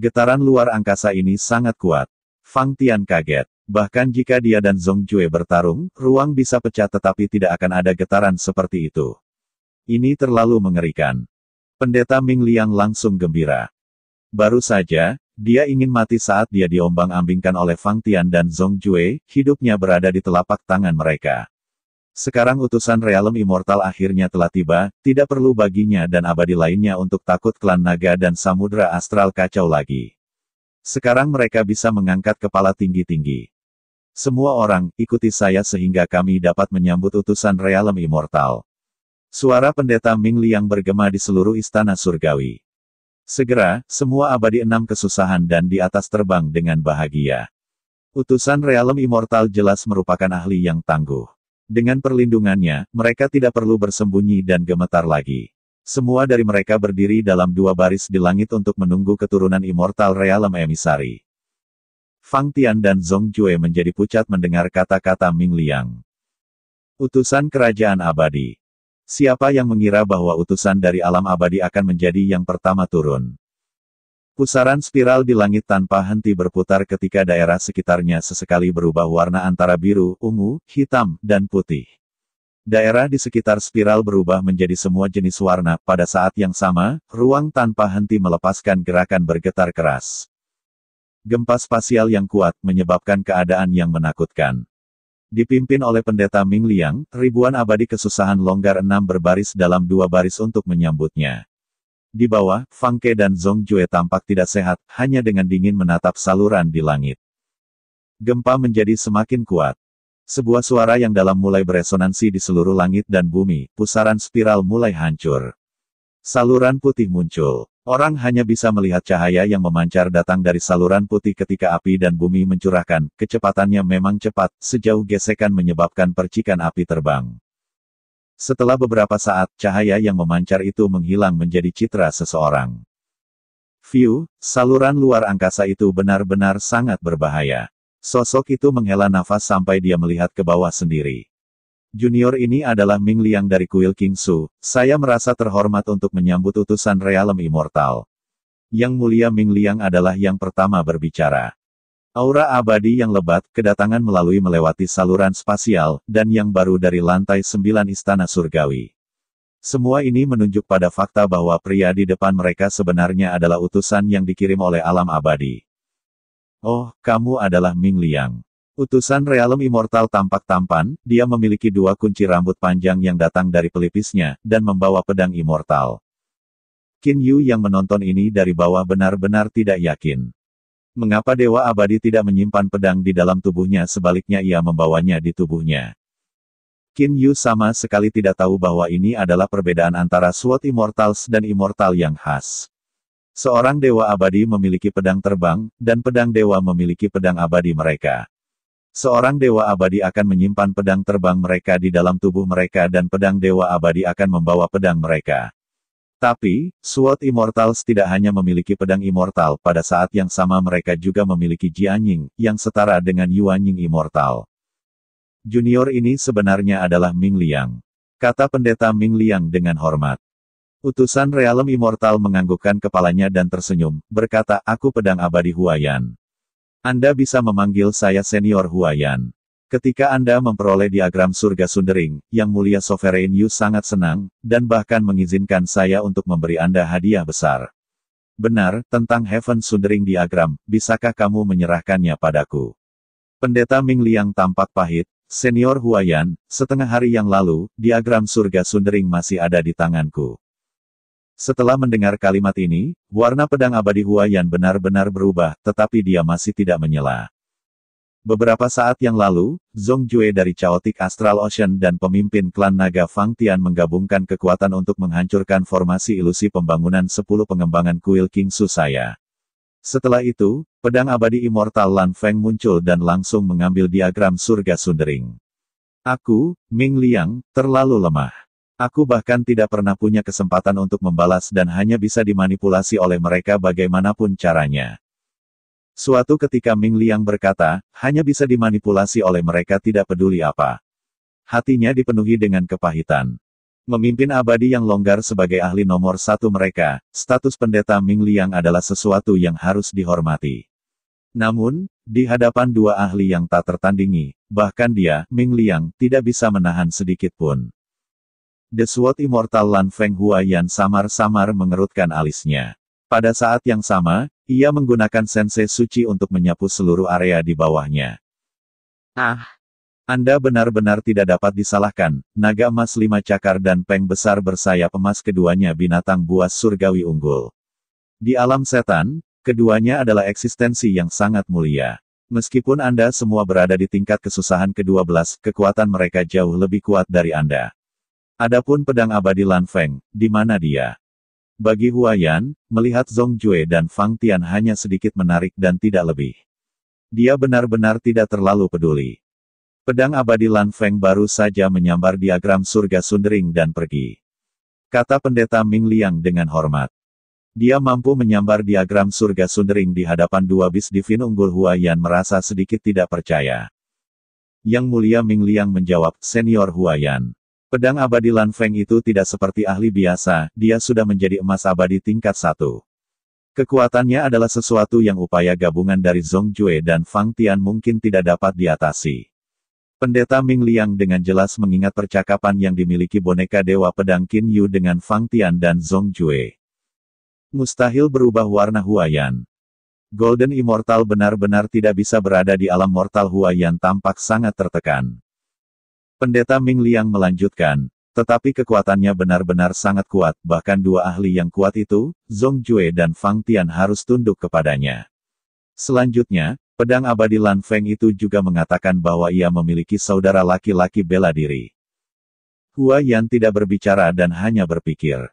Speaker 1: Getaran luar angkasa ini sangat kuat. Fang Tian kaget. Bahkan jika dia dan Zong Jue bertarung, ruang bisa pecah tetapi tidak akan ada getaran seperti itu. Ini terlalu mengerikan. Pendeta Ming Liang langsung gembira. Baru saja, dia ingin mati saat dia diombang-ambingkan oleh Fang Tian dan Zong Jue, hidupnya berada di telapak tangan mereka. Sekarang utusan realem immortal akhirnya telah tiba, tidak perlu baginya dan abadi lainnya untuk takut klan naga dan samudra astral kacau lagi. Sekarang mereka bisa mengangkat kepala tinggi-tinggi. Semua orang, ikuti saya sehingga kami dapat menyambut utusan realem immortal. Suara pendeta Ming Liang bergema di seluruh istana surgawi. Segera, semua abadi enam kesusahan dan di atas terbang dengan bahagia. Utusan realem immortal jelas merupakan ahli yang tangguh. Dengan perlindungannya, mereka tidak perlu bersembunyi dan gemetar lagi. Semua dari mereka berdiri dalam dua baris di langit untuk menunggu keturunan immortal realem emisari. Fang Tian dan Zhong Jue menjadi pucat mendengar kata-kata Ming Liang. Utusan Kerajaan Abadi. Siapa yang mengira bahwa utusan dari alam abadi akan menjadi yang pertama turun? Pusaran spiral di langit tanpa henti berputar ketika daerah sekitarnya sesekali berubah warna antara biru, ungu, hitam, dan putih. Daerah di sekitar spiral berubah menjadi semua jenis warna, pada saat yang sama, ruang tanpa henti melepaskan gerakan bergetar keras. Gempa spasial yang kuat menyebabkan keadaan yang menakutkan. Dipimpin oleh pendeta Ming Liang, ribuan abadi kesusahan longgar enam berbaris dalam dua baris untuk menyambutnya. Di bawah, Fang Ke dan Zong Jue tampak tidak sehat, hanya dengan dingin menatap saluran di langit. Gempa menjadi semakin kuat. Sebuah suara yang dalam mulai beresonansi di seluruh langit dan bumi, pusaran spiral mulai hancur. Saluran putih muncul. Orang hanya bisa melihat cahaya yang memancar datang dari saluran putih ketika api dan bumi mencurahkan, kecepatannya memang cepat, sejauh gesekan menyebabkan percikan api terbang. Setelah beberapa saat, cahaya yang memancar itu menghilang menjadi citra seseorang. View, saluran luar angkasa itu benar-benar sangat berbahaya. Sosok itu menghela nafas sampai dia melihat ke bawah sendiri. Junior ini adalah Ming Liang dari kuil King Su. saya merasa terhormat untuk menyambut utusan realem immortal. Yang mulia Ming Liang adalah yang pertama berbicara. Aura abadi yang lebat, kedatangan melalui melewati saluran spasial, dan yang baru dari lantai sembilan istana surgawi. Semua ini menunjuk pada fakta bahwa pria di depan mereka sebenarnya adalah utusan yang dikirim oleh alam abadi. Oh, kamu adalah Ming Liang. Utusan realem immortal tampak tampan, dia memiliki dua kunci rambut panjang yang datang dari pelipisnya, dan membawa pedang immortal. Qin Yu yang menonton ini dari bawah benar-benar tidak yakin. Mengapa Dewa Abadi tidak menyimpan pedang di dalam tubuhnya sebaliknya ia membawanya di tubuhnya. Qin Yu sama sekali tidak tahu bahwa ini adalah perbedaan antara Sword Immortals dan Immortal yang khas. Seorang Dewa Abadi memiliki pedang terbang, dan pedang Dewa memiliki pedang abadi mereka. Seorang dewa abadi akan menyimpan pedang terbang mereka di dalam tubuh mereka dan pedang dewa abadi akan membawa pedang mereka. Tapi, Sword Immortals tidak hanya memiliki pedang immortal, pada saat yang sama mereka juga memiliki Jianying, yang setara dengan Yuanying Immortal. Junior ini sebenarnya adalah Ming Liang. Kata pendeta Ming Liang dengan hormat. Utusan Realem Immortal menganggukkan kepalanya dan tersenyum, berkata, aku pedang abadi Huayan. Anda bisa memanggil saya senior Huayan. Ketika Anda memperoleh diagram surga Sundering, yang mulia Sovereign Yu sangat senang, dan bahkan mengizinkan saya untuk memberi Anda hadiah besar. Benar, tentang Heaven Sundering diagram, bisakah kamu menyerahkannya padaku? Pendeta Ming Liang tampak pahit, senior Huayan, setengah hari yang lalu, diagram surga Sundering masih ada di tanganku. Setelah mendengar kalimat ini, warna pedang abadi Huayan benar-benar berubah, tetapi dia masih tidak menyela. Beberapa saat yang lalu, Zhong Jue dari Chaotic Astral Ocean dan pemimpin klan naga Fang Tian menggabungkan kekuatan untuk menghancurkan formasi ilusi pembangunan 10 pengembangan kuil King Su saya. Setelah itu, pedang abadi immortal Lan Feng muncul dan langsung mengambil diagram surga Sundering. Aku, Ming Liang, terlalu lemah. Aku bahkan tidak pernah punya kesempatan untuk membalas dan hanya bisa dimanipulasi oleh mereka bagaimanapun caranya. Suatu ketika Ming Liang berkata, hanya bisa dimanipulasi oleh mereka tidak peduli apa. Hatinya dipenuhi dengan kepahitan. Memimpin abadi yang longgar sebagai ahli nomor satu mereka, status pendeta Ming Liang adalah sesuatu yang harus dihormati. Namun, di hadapan dua ahli yang tak tertandingi, bahkan dia, Ming Liang, tidak bisa menahan sedikit pun. The Sword Immortal Lan Feng Huayan samar-samar mengerutkan alisnya. Pada saat yang sama, ia menggunakan sensei suci untuk menyapu seluruh area di bawahnya. Ah. Anda benar-benar tidak dapat disalahkan, naga emas lima cakar dan peng besar bersayap emas keduanya binatang buas surgawi unggul. Di alam setan, keduanya adalah eksistensi yang sangat mulia. Meskipun Anda semua berada di tingkat kesusahan ke-12, kekuatan mereka jauh lebih kuat dari Anda. Adapun pedang abadi Lan Feng, di mana dia? Bagi Huayan, melihat Zhong Jue dan Fang Tian hanya sedikit menarik dan tidak lebih. Dia benar-benar tidak terlalu peduli. Pedang abadi Lan Feng baru saja menyambar diagram surga Sundering dan pergi. Kata pendeta Ming Liang dengan hormat. Dia mampu menyambar diagram surga Sundering di hadapan dua bis divin unggul Huayan merasa sedikit tidak percaya. Yang mulia Ming Liang menjawab, Senior Huayan, Pedang abadi Lan Feng itu tidak seperti ahli biasa, dia sudah menjadi emas abadi tingkat satu. Kekuatannya adalah sesuatu yang upaya gabungan dari Zhong Jue dan Fang Tian mungkin tidak dapat diatasi. Pendeta Ming Liang dengan jelas mengingat percakapan yang dimiliki boneka Dewa Pedang Qin Yu dengan Fang Tian dan Zhong Jue. Mustahil berubah warna Huayan. Golden Immortal benar-benar tidak bisa berada di alam mortal Huayan tampak sangat tertekan. Pendeta Ming Liang melanjutkan, tetapi kekuatannya benar-benar sangat kuat, bahkan dua ahli yang kuat itu, Zong Jue dan Fang Tian harus tunduk kepadanya. Selanjutnya, pedang abadi Lan Feng itu juga mengatakan bahwa ia memiliki saudara laki-laki bela diri. Hua Yan tidak berbicara dan hanya berpikir.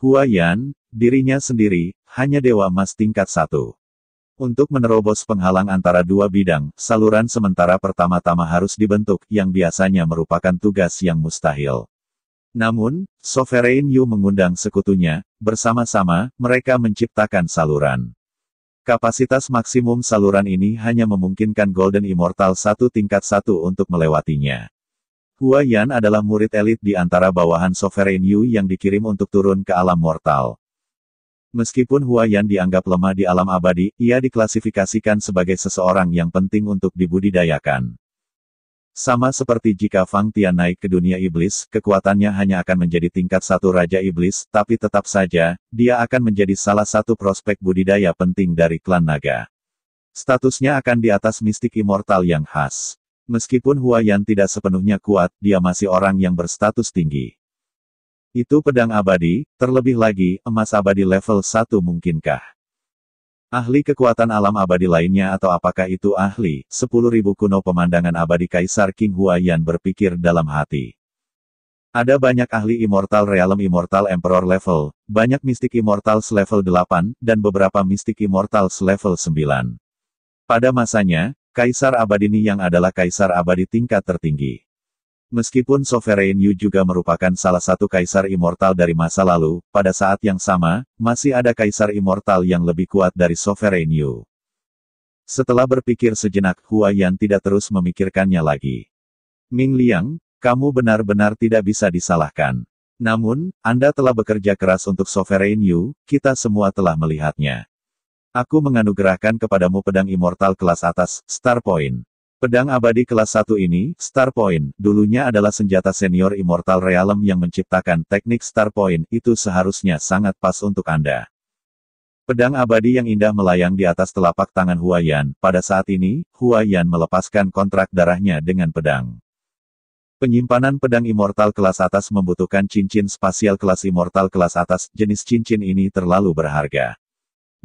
Speaker 1: Hua Yan, dirinya sendiri, hanya Dewa emas tingkat satu. Untuk menerobos penghalang antara dua bidang, saluran sementara pertama-tama harus dibentuk, yang biasanya merupakan tugas yang mustahil. Namun, Sovereign Yu mengundang sekutunya, bersama-sama, mereka menciptakan saluran. Kapasitas maksimum saluran ini hanya memungkinkan Golden Immortal satu tingkat satu untuk melewatinya. Hua Yan adalah murid elit di antara bawahan Sovereign Yu yang dikirim untuk turun ke alam mortal. Meskipun Hua Yan dianggap lemah di alam abadi, ia diklasifikasikan sebagai seseorang yang penting untuk dibudidayakan. Sama seperti jika Fang Tian naik ke dunia iblis, kekuatannya hanya akan menjadi tingkat satu Raja Iblis, tapi tetap saja, dia akan menjadi salah satu prospek budidaya penting dari klan naga. Statusnya akan di atas mistik immortal yang khas. Meskipun Hua Yan tidak sepenuhnya kuat, dia masih orang yang berstatus tinggi. Itu pedang abadi, terlebih lagi, emas abadi level 1 mungkinkah? Ahli kekuatan alam abadi lainnya atau apakah itu ahli? 10.000 kuno pemandangan abadi Kaisar King Huayan berpikir dalam hati. Ada banyak ahli Immortal Realm Immortal Emperor level, banyak mistik Immortal level 8, dan beberapa mistik Immortal level 9. Pada masanya, Kaisar ini yang adalah Kaisar Abadi tingkat tertinggi. Meskipun Sovereign Yu juga merupakan salah satu kaisar immortal dari masa lalu, pada saat yang sama, masih ada kaisar immortal yang lebih kuat dari Sovereign Yu. Setelah berpikir sejenak, Hua Yan tidak terus memikirkannya lagi. Ming Liang, kamu benar-benar tidak bisa disalahkan. Namun, Anda telah bekerja keras untuk Sovereign Yu, kita semua telah melihatnya. Aku menganugerahkan kepadamu pedang immortal kelas atas, Star Point. Pedang abadi kelas 1 ini, Point, dulunya adalah senjata senior Immortal Realm yang menciptakan teknik Star Point. itu seharusnya sangat pas untuk Anda. Pedang abadi yang indah melayang di atas telapak tangan Huayan, pada saat ini, Huayan melepaskan kontrak darahnya dengan pedang. Penyimpanan pedang immortal kelas atas membutuhkan cincin spasial kelas immortal kelas atas, jenis cincin ini terlalu berharga.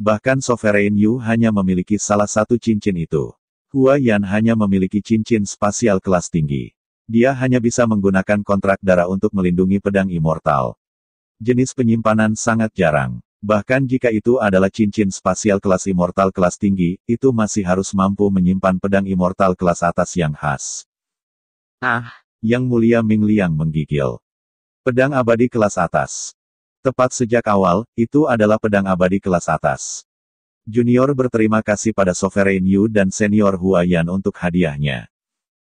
Speaker 1: Bahkan Sovereign Yu hanya memiliki salah satu cincin itu. Hua Yan hanya memiliki cincin spasial kelas tinggi. Dia hanya bisa menggunakan kontrak darah untuk melindungi pedang immortal. Jenis penyimpanan sangat jarang. Bahkan jika itu adalah cincin spasial kelas immortal kelas tinggi, itu masih harus mampu menyimpan pedang immortal kelas atas yang khas. Ah. Yang mulia Ming Liang menggigil. Pedang abadi kelas atas. Tepat sejak awal, itu adalah pedang abadi kelas atas. Junior berterima kasih pada Sovereign Yu dan senior Huayan untuk hadiahnya.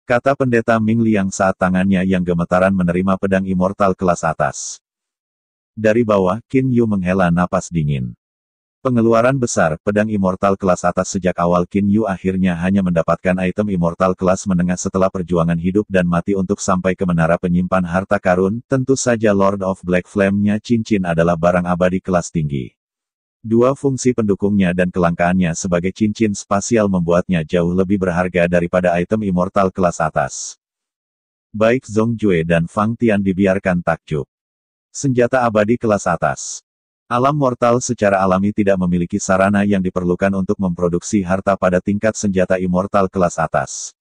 Speaker 1: Kata pendeta Ming Liang saat tangannya yang gemetaran menerima pedang immortal kelas atas. Dari bawah, Qin Yu menghela napas dingin. Pengeluaran besar, pedang immortal kelas atas sejak awal Qin Yu akhirnya hanya mendapatkan item immortal kelas menengah setelah perjuangan hidup dan mati untuk sampai ke menara penyimpan harta karun, tentu saja Lord of Black Flame-nya cincin adalah barang abadi kelas tinggi. Dua fungsi pendukungnya dan kelangkaannya sebagai cincin spasial membuatnya jauh lebih berharga daripada item immortal kelas atas. Baik Zhong Jue dan Fang Tian dibiarkan takjub. Senjata abadi kelas atas. Alam mortal secara alami tidak memiliki sarana yang diperlukan untuk memproduksi harta pada tingkat senjata immortal kelas atas.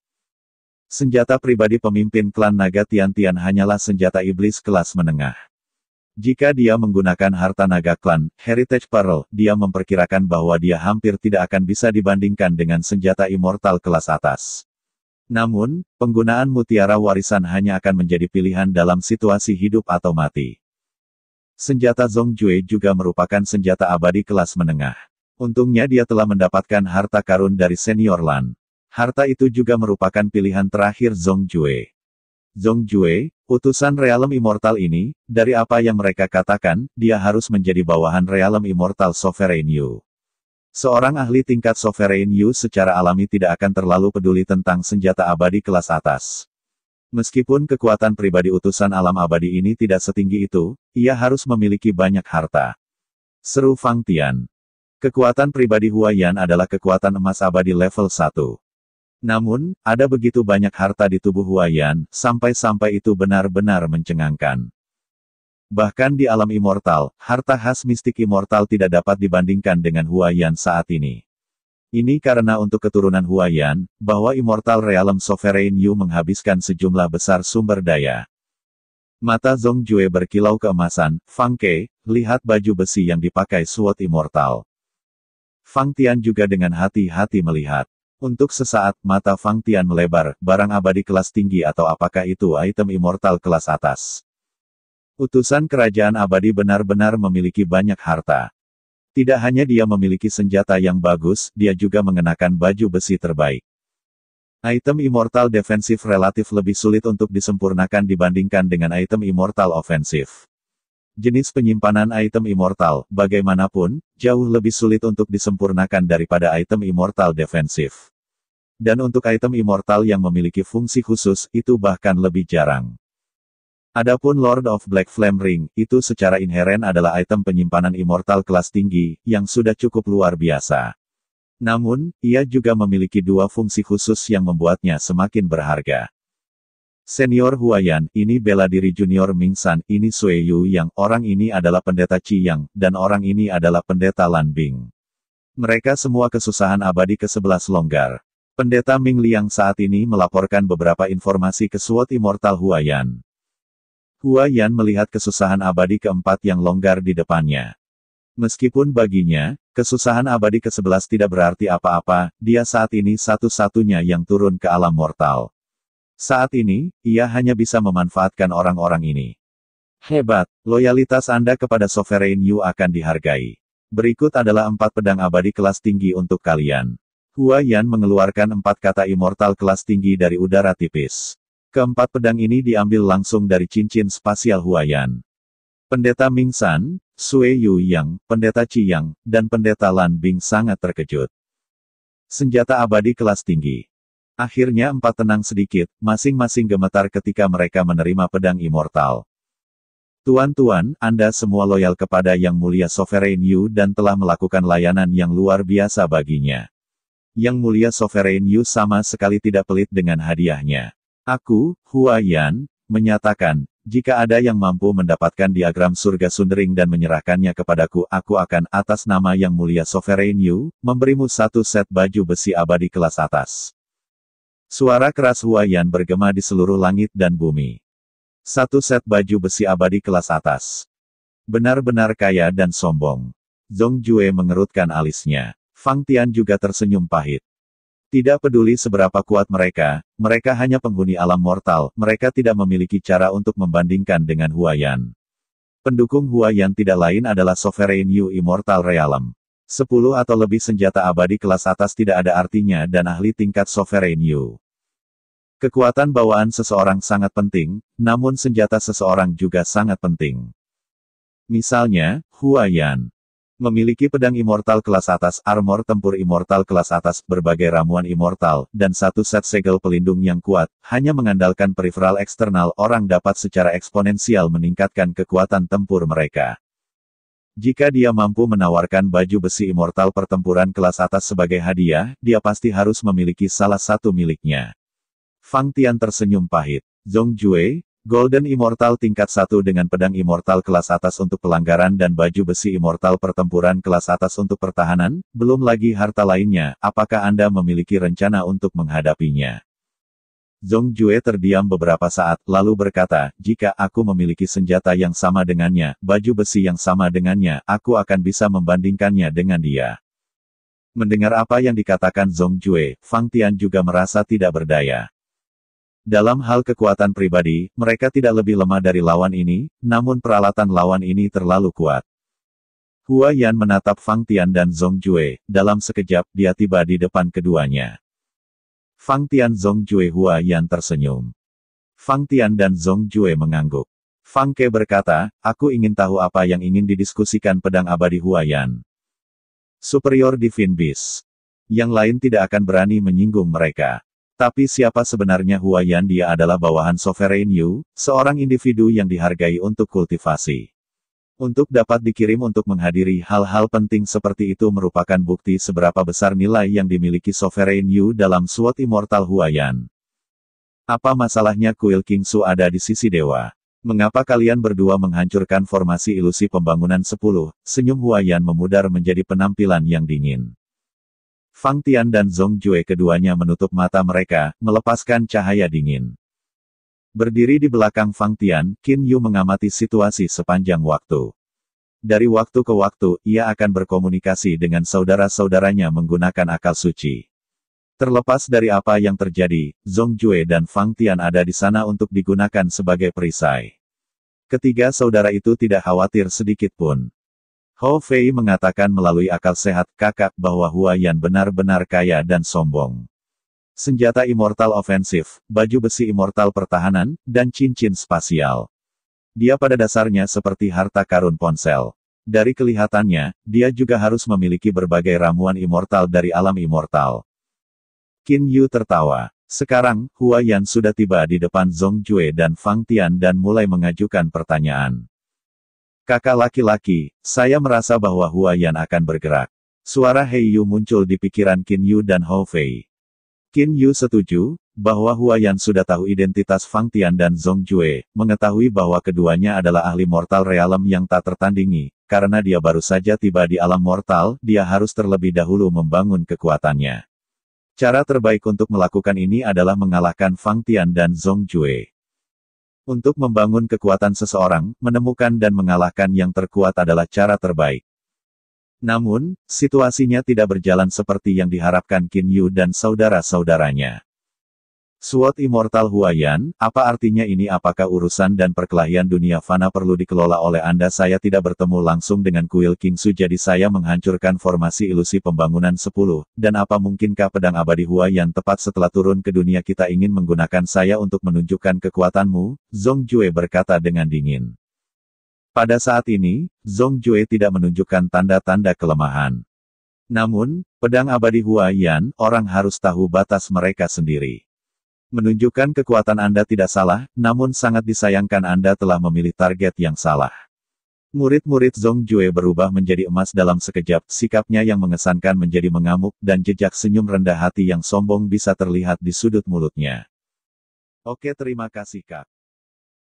Speaker 1: Senjata pribadi pemimpin klan naga Tian Tian hanyalah senjata iblis kelas menengah. Jika dia menggunakan harta naga klan, Heritage Pearl, dia memperkirakan bahwa dia hampir tidak akan bisa dibandingkan dengan senjata immortal kelas atas. Namun, penggunaan mutiara warisan hanya akan menjadi pilihan dalam situasi hidup atau mati. Senjata Jue juga merupakan senjata abadi kelas menengah. Untungnya dia telah mendapatkan harta karun dari senior Lan. Harta itu juga merupakan pilihan terakhir Jue. Zhong Jue, utusan realem immortal ini, dari apa yang mereka katakan, dia harus menjadi bawahan realem immortal Sovereign Yu. Seorang ahli tingkat Sovereign Yu secara alami tidak akan terlalu peduli tentang senjata abadi kelas atas. Meskipun kekuatan pribadi utusan alam abadi ini tidak setinggi itu, ia harus memiliki banyak harta. Seru Fang Tian. Kekuatan pribadi Huayan adalah kekuatan emas abadi level 1. Namun, ada begitu banyak harta di tubuh Huayan sampai-sampai itu benar-benar mencengangkan. Bahkan di alam immortal, harta khas mistik immortal tidak dapat dibandingkan dengan Huayan saat ini. Ini karena untuk keturunan Huayan, bahwa Immortal Realm Sovereign Yu menghabiskan sejumlah besar sumber daya. Mata Zong Jue berkilau keemasan, Fang Ke, lihat baju besi yang dipakai Suot Immortal. Fang Tian juga dengan hati-hati melihat. Untuk sesaat, mata Fang Tian melebar, barang abadi kelas tinggi atau apakah itu item immortal kelas atas. Utusan kerajaan abadi benar-benar memiliki banyak harta. Tidak hanya dia memiliki senjata yang bagus, dia juga mengenakan baju besi terbaik. Item immortal defensif relatif lebih sulit untuk disempurnakan dibandingkan dengan item immortal ofensif jenis penyimpanan item immortal, bagaimanapun, jauh lebih sulit untuk disempurnakan daripada item immortal defensif. Dan untuk item immortal yang memiliki fungsi khusus, itu bahkan lebih jarang. Adapun Lord of Black Flame Ring, itu secara inheren adalah item penyimpanan immortal kelas tinggi, yang sudah cukup luar biasa. Namun, ia juga memiliki dua fungsi khusus yang membuatnya semakin berharga. Senior Huayan, ini bela diri junior Mingsan, ini Sui Yu yang, orang ini adalah pendeta Qi Yang, dan orang ini adalah pendeta Lan Bing. Mereka semua kesusahan abadi ke-11 longgar. Pendeta Ming Liang saat ini melaporkan beberapa informasi ke SWOT Immortal Huayan. Huayan melihat kesusahan abadi keempat yang longgar di depannya. Meskipun baginya, kesusahan abadi ke-11 tidak berarti apa-apa, dia saat ini satu-satunya yang turun ke alam mortal. Saat ini, ia hanya bisa memanfaatkan orang-orang ini. Hebat, loyalitas Anda kepada Sovereign Yu akan dihargai. Berikut adalah empat pedang abadi kelas tinggi untuk kalian. Hua Yan mengeluarkan empat kata immortal kelas tinggi dari udara tipis. Keempat pedang ini diambil langsung dari cincin spasial Hua Yan. Pendeta Ming San, Sue Yu Yang, Pendeta Qi Yang, dan Pendeta Lan Bing sangat terkejut. Senjata abadi kelas tinggi. Akhirnya empat tenang sedikit, masing-masing gemetar ketika mereka menerima pedang immortal. Tuan-tuan, Anda semua loyal kepada Yang Mulia Sovereign Yu dan telah melakukan layanan yang luar biasa baginya. Yang Mulia Sovereign Yu sama sekali tidak pelit dengan hadiahnya. Aku, Hua Yan, menyatakan, jika ada yang mampu mendapatkan diagram surga sundering dan menyerahkannya kepadaku, aku akan atas nama Yang Mulia Sovereign Yu, memberimu satu set baju besi abadi kelas atas. Suara keras Huayan bergema di seluruh langit dan bumi. Satu set baju besi abadi kelas atas. Benar-benar kaya dan sombong. Zhong Jue mengerutkan alisnya. Fang Tian juga tersenyum pahit. Tidak peduli seberapa kuat mereka, mereka hanya penghuni alam mortal, mereka tidak memiliki cara untuk membandingkan dengan Huayan. Pendukung Huayan tidak lain adalah Sovereign Yu Immortal Realm. Sepuluh atau lebih senjata abadi kelas atas tidak ada artinya dan ahli tingkat Sovereign you. Kekuatan bawaan seseorang sangat penting, namun senjata seseorang juga sangat penting. Misalnya, Huayan. Memiliki pedang immortal kelas atas, armor tempur immortal kelas atas, berbagai ramuan immortal, dan satu set segel pelindung yang kuat, hanya mengandalkan peripheral eksternal orang dapat secara eksponensial meningkatkan kekuatan tempur mereka. Jika dia mampu menawarkan baju besi immortal pertempuran kelas atas sebagai hadiah, dia pasti harus memiliki salah satu miliknya. Fang Tian tersenyum pahit. Zhong Jue, Golden Immortal tingkat 1 dengan pedang immortal kelas atas untuk pelanggaran dan baju besi immortal pertempuran kelas atas untuk pertahanan, belum lagi harta lainnya, apakah Anda memiliki rencana untuk menghadapinya? Zong Jue terdiam beberapa saat, lalu berkata, jika aku memiliki senjata yang sama dengannya, baju besi yang sama dengannya, aku akan bisa membandingkannya dengan dia. Mendengar apa yang dikatakan Zong Jue, Fang Tian juga merasa tidak berdaya. Dalam hal kekuatan pribadi, mereka tidak lebih lemah dari lawan ini, namun peralatan lawan ini terlalu kuat. Hua Yan menatap Fang Tian dan Zong Jue, dalam sekejap dia tiba di depan keduanya. Fang Tian Zong Jue Hua Yan tersenyum. Fang Tian dan Zong Jue mengangguk. Fang Ke berkata, aku ingin tahu apa yang ingin didiskusikan pedang abadi Hua Yan. Superior Divine Beast. Yang lain tidak akan berani menyinggung mereka. Tapi siapa sebenarnya Hua Yan dia adalah bawahan Sovereign Yu, seorang individu yang dihargai untuk kultivasi. Untuk dapat dikirim untuk menghadiri hal-hal penting seperti itu merupakan bukti seberapa besar nilai yang dimiliki Sovereign Yu dalam SWOT Immortal Huayan. Apa masalahnya kuil King Su ada di sisi dewa? Mengapa kalian berdua menghancurkan formasi ilusi pembangunan 10? Senyum Huayan memudar menjadi penampilan yang dingin. Fang Tian dan Zhong Jue keduanya menutup mata mereka, melepaskan cahaya dingin. Berdiri di belakang Fang Tian, Qin Yu mengamati situasi sepanjang waktu. Dari waktu ke waktu, ia akan berkomunikasi dengan saudara-saudaranya menggunakan akal suci. Terlepas dari apa yang terjadi, Zhong Jue dan Fang Tian ada di sana untuk digunakan sebagai perisai. Ketiga saudara itu tidak khawatir sedikit pun. Ho Fei mengatakan melalui akal sehat kakak bahwa Hua Yan benar-benar kaya dan sombong senjata Immortal Offensive, baju besi Immortal Pertahanan, dan cincin spasial. Dia pada dasarnya seperti harta karun ponsel. Dari kelihatannya, dia juga harus memiliki berbagai ramuan immortal dari alam immortal. Qin Yu tertawa. Sekarang, Hua Yan sudah tiba di depan Zhong Jue dan Fang Tian dan mulai mengajukan pertanyaan. Kakak laki-laki, saya merasa bahwa Hua Yan akan bergerak. Suara Hei Yu muncul di pikiran Qin Yu dan Hou Fei. Qin Yu setuju, bahwa Huayan sudah tahu identitas Fang Tian dan Zhong Jue, mengetahui bahwa keduanya adalah ahli mortal realem yang tak tertandingi, karena dia baru saja tiba di alam mortal, dia harus terlebih dahulu membangun kekuatannya. Cara terbaik untuk melakukan ini adalah mengalahkan Fang Tian dan Zhong Jue. Untuk membangun kekuatan seseorang, menemukan dan mengalahkan yang terkuat adalah cara terbaik. Namun, situasinya tidak berjalan seperti yang diharapkan Qin Yu dan saudara-saudaranya. Suot Immortal Huayan, apa artinya ini apakah urusan dan perkelahian dunia fana perlu dikelola oleh Anda? Saya tidak bertemu langsung dengan kuil Kingsu jadi saya menghancurkan formasi ilusi pembangunan 10, dan apa mungkinkah pedang abadi Huayan tepat setelah turun ke dunia kita ingin menggunakan saya untuk menunjukkan kekuatanmu? Zong Jue berkata dengan dingin. Pada saat ini, Zhong Jue tidak menunjukkan tanda-tanda kelemahan. Namun, pedang abadi Hua Yan orang harus tahu batas mereka sendiri. Menunjukkan kekuatan Anda tidak salah, namun sangat disayangkan Anda telah memilih target yang salah. Murid-murid Zhong Jue berubah menjadi emas dalam sekejap, sikapnya yang mengesankan menjadi mengamuk, dan jejak senyum rendah hati yang sombong bisa terlihat di sudut mulutnya. Oke terima kasih kak.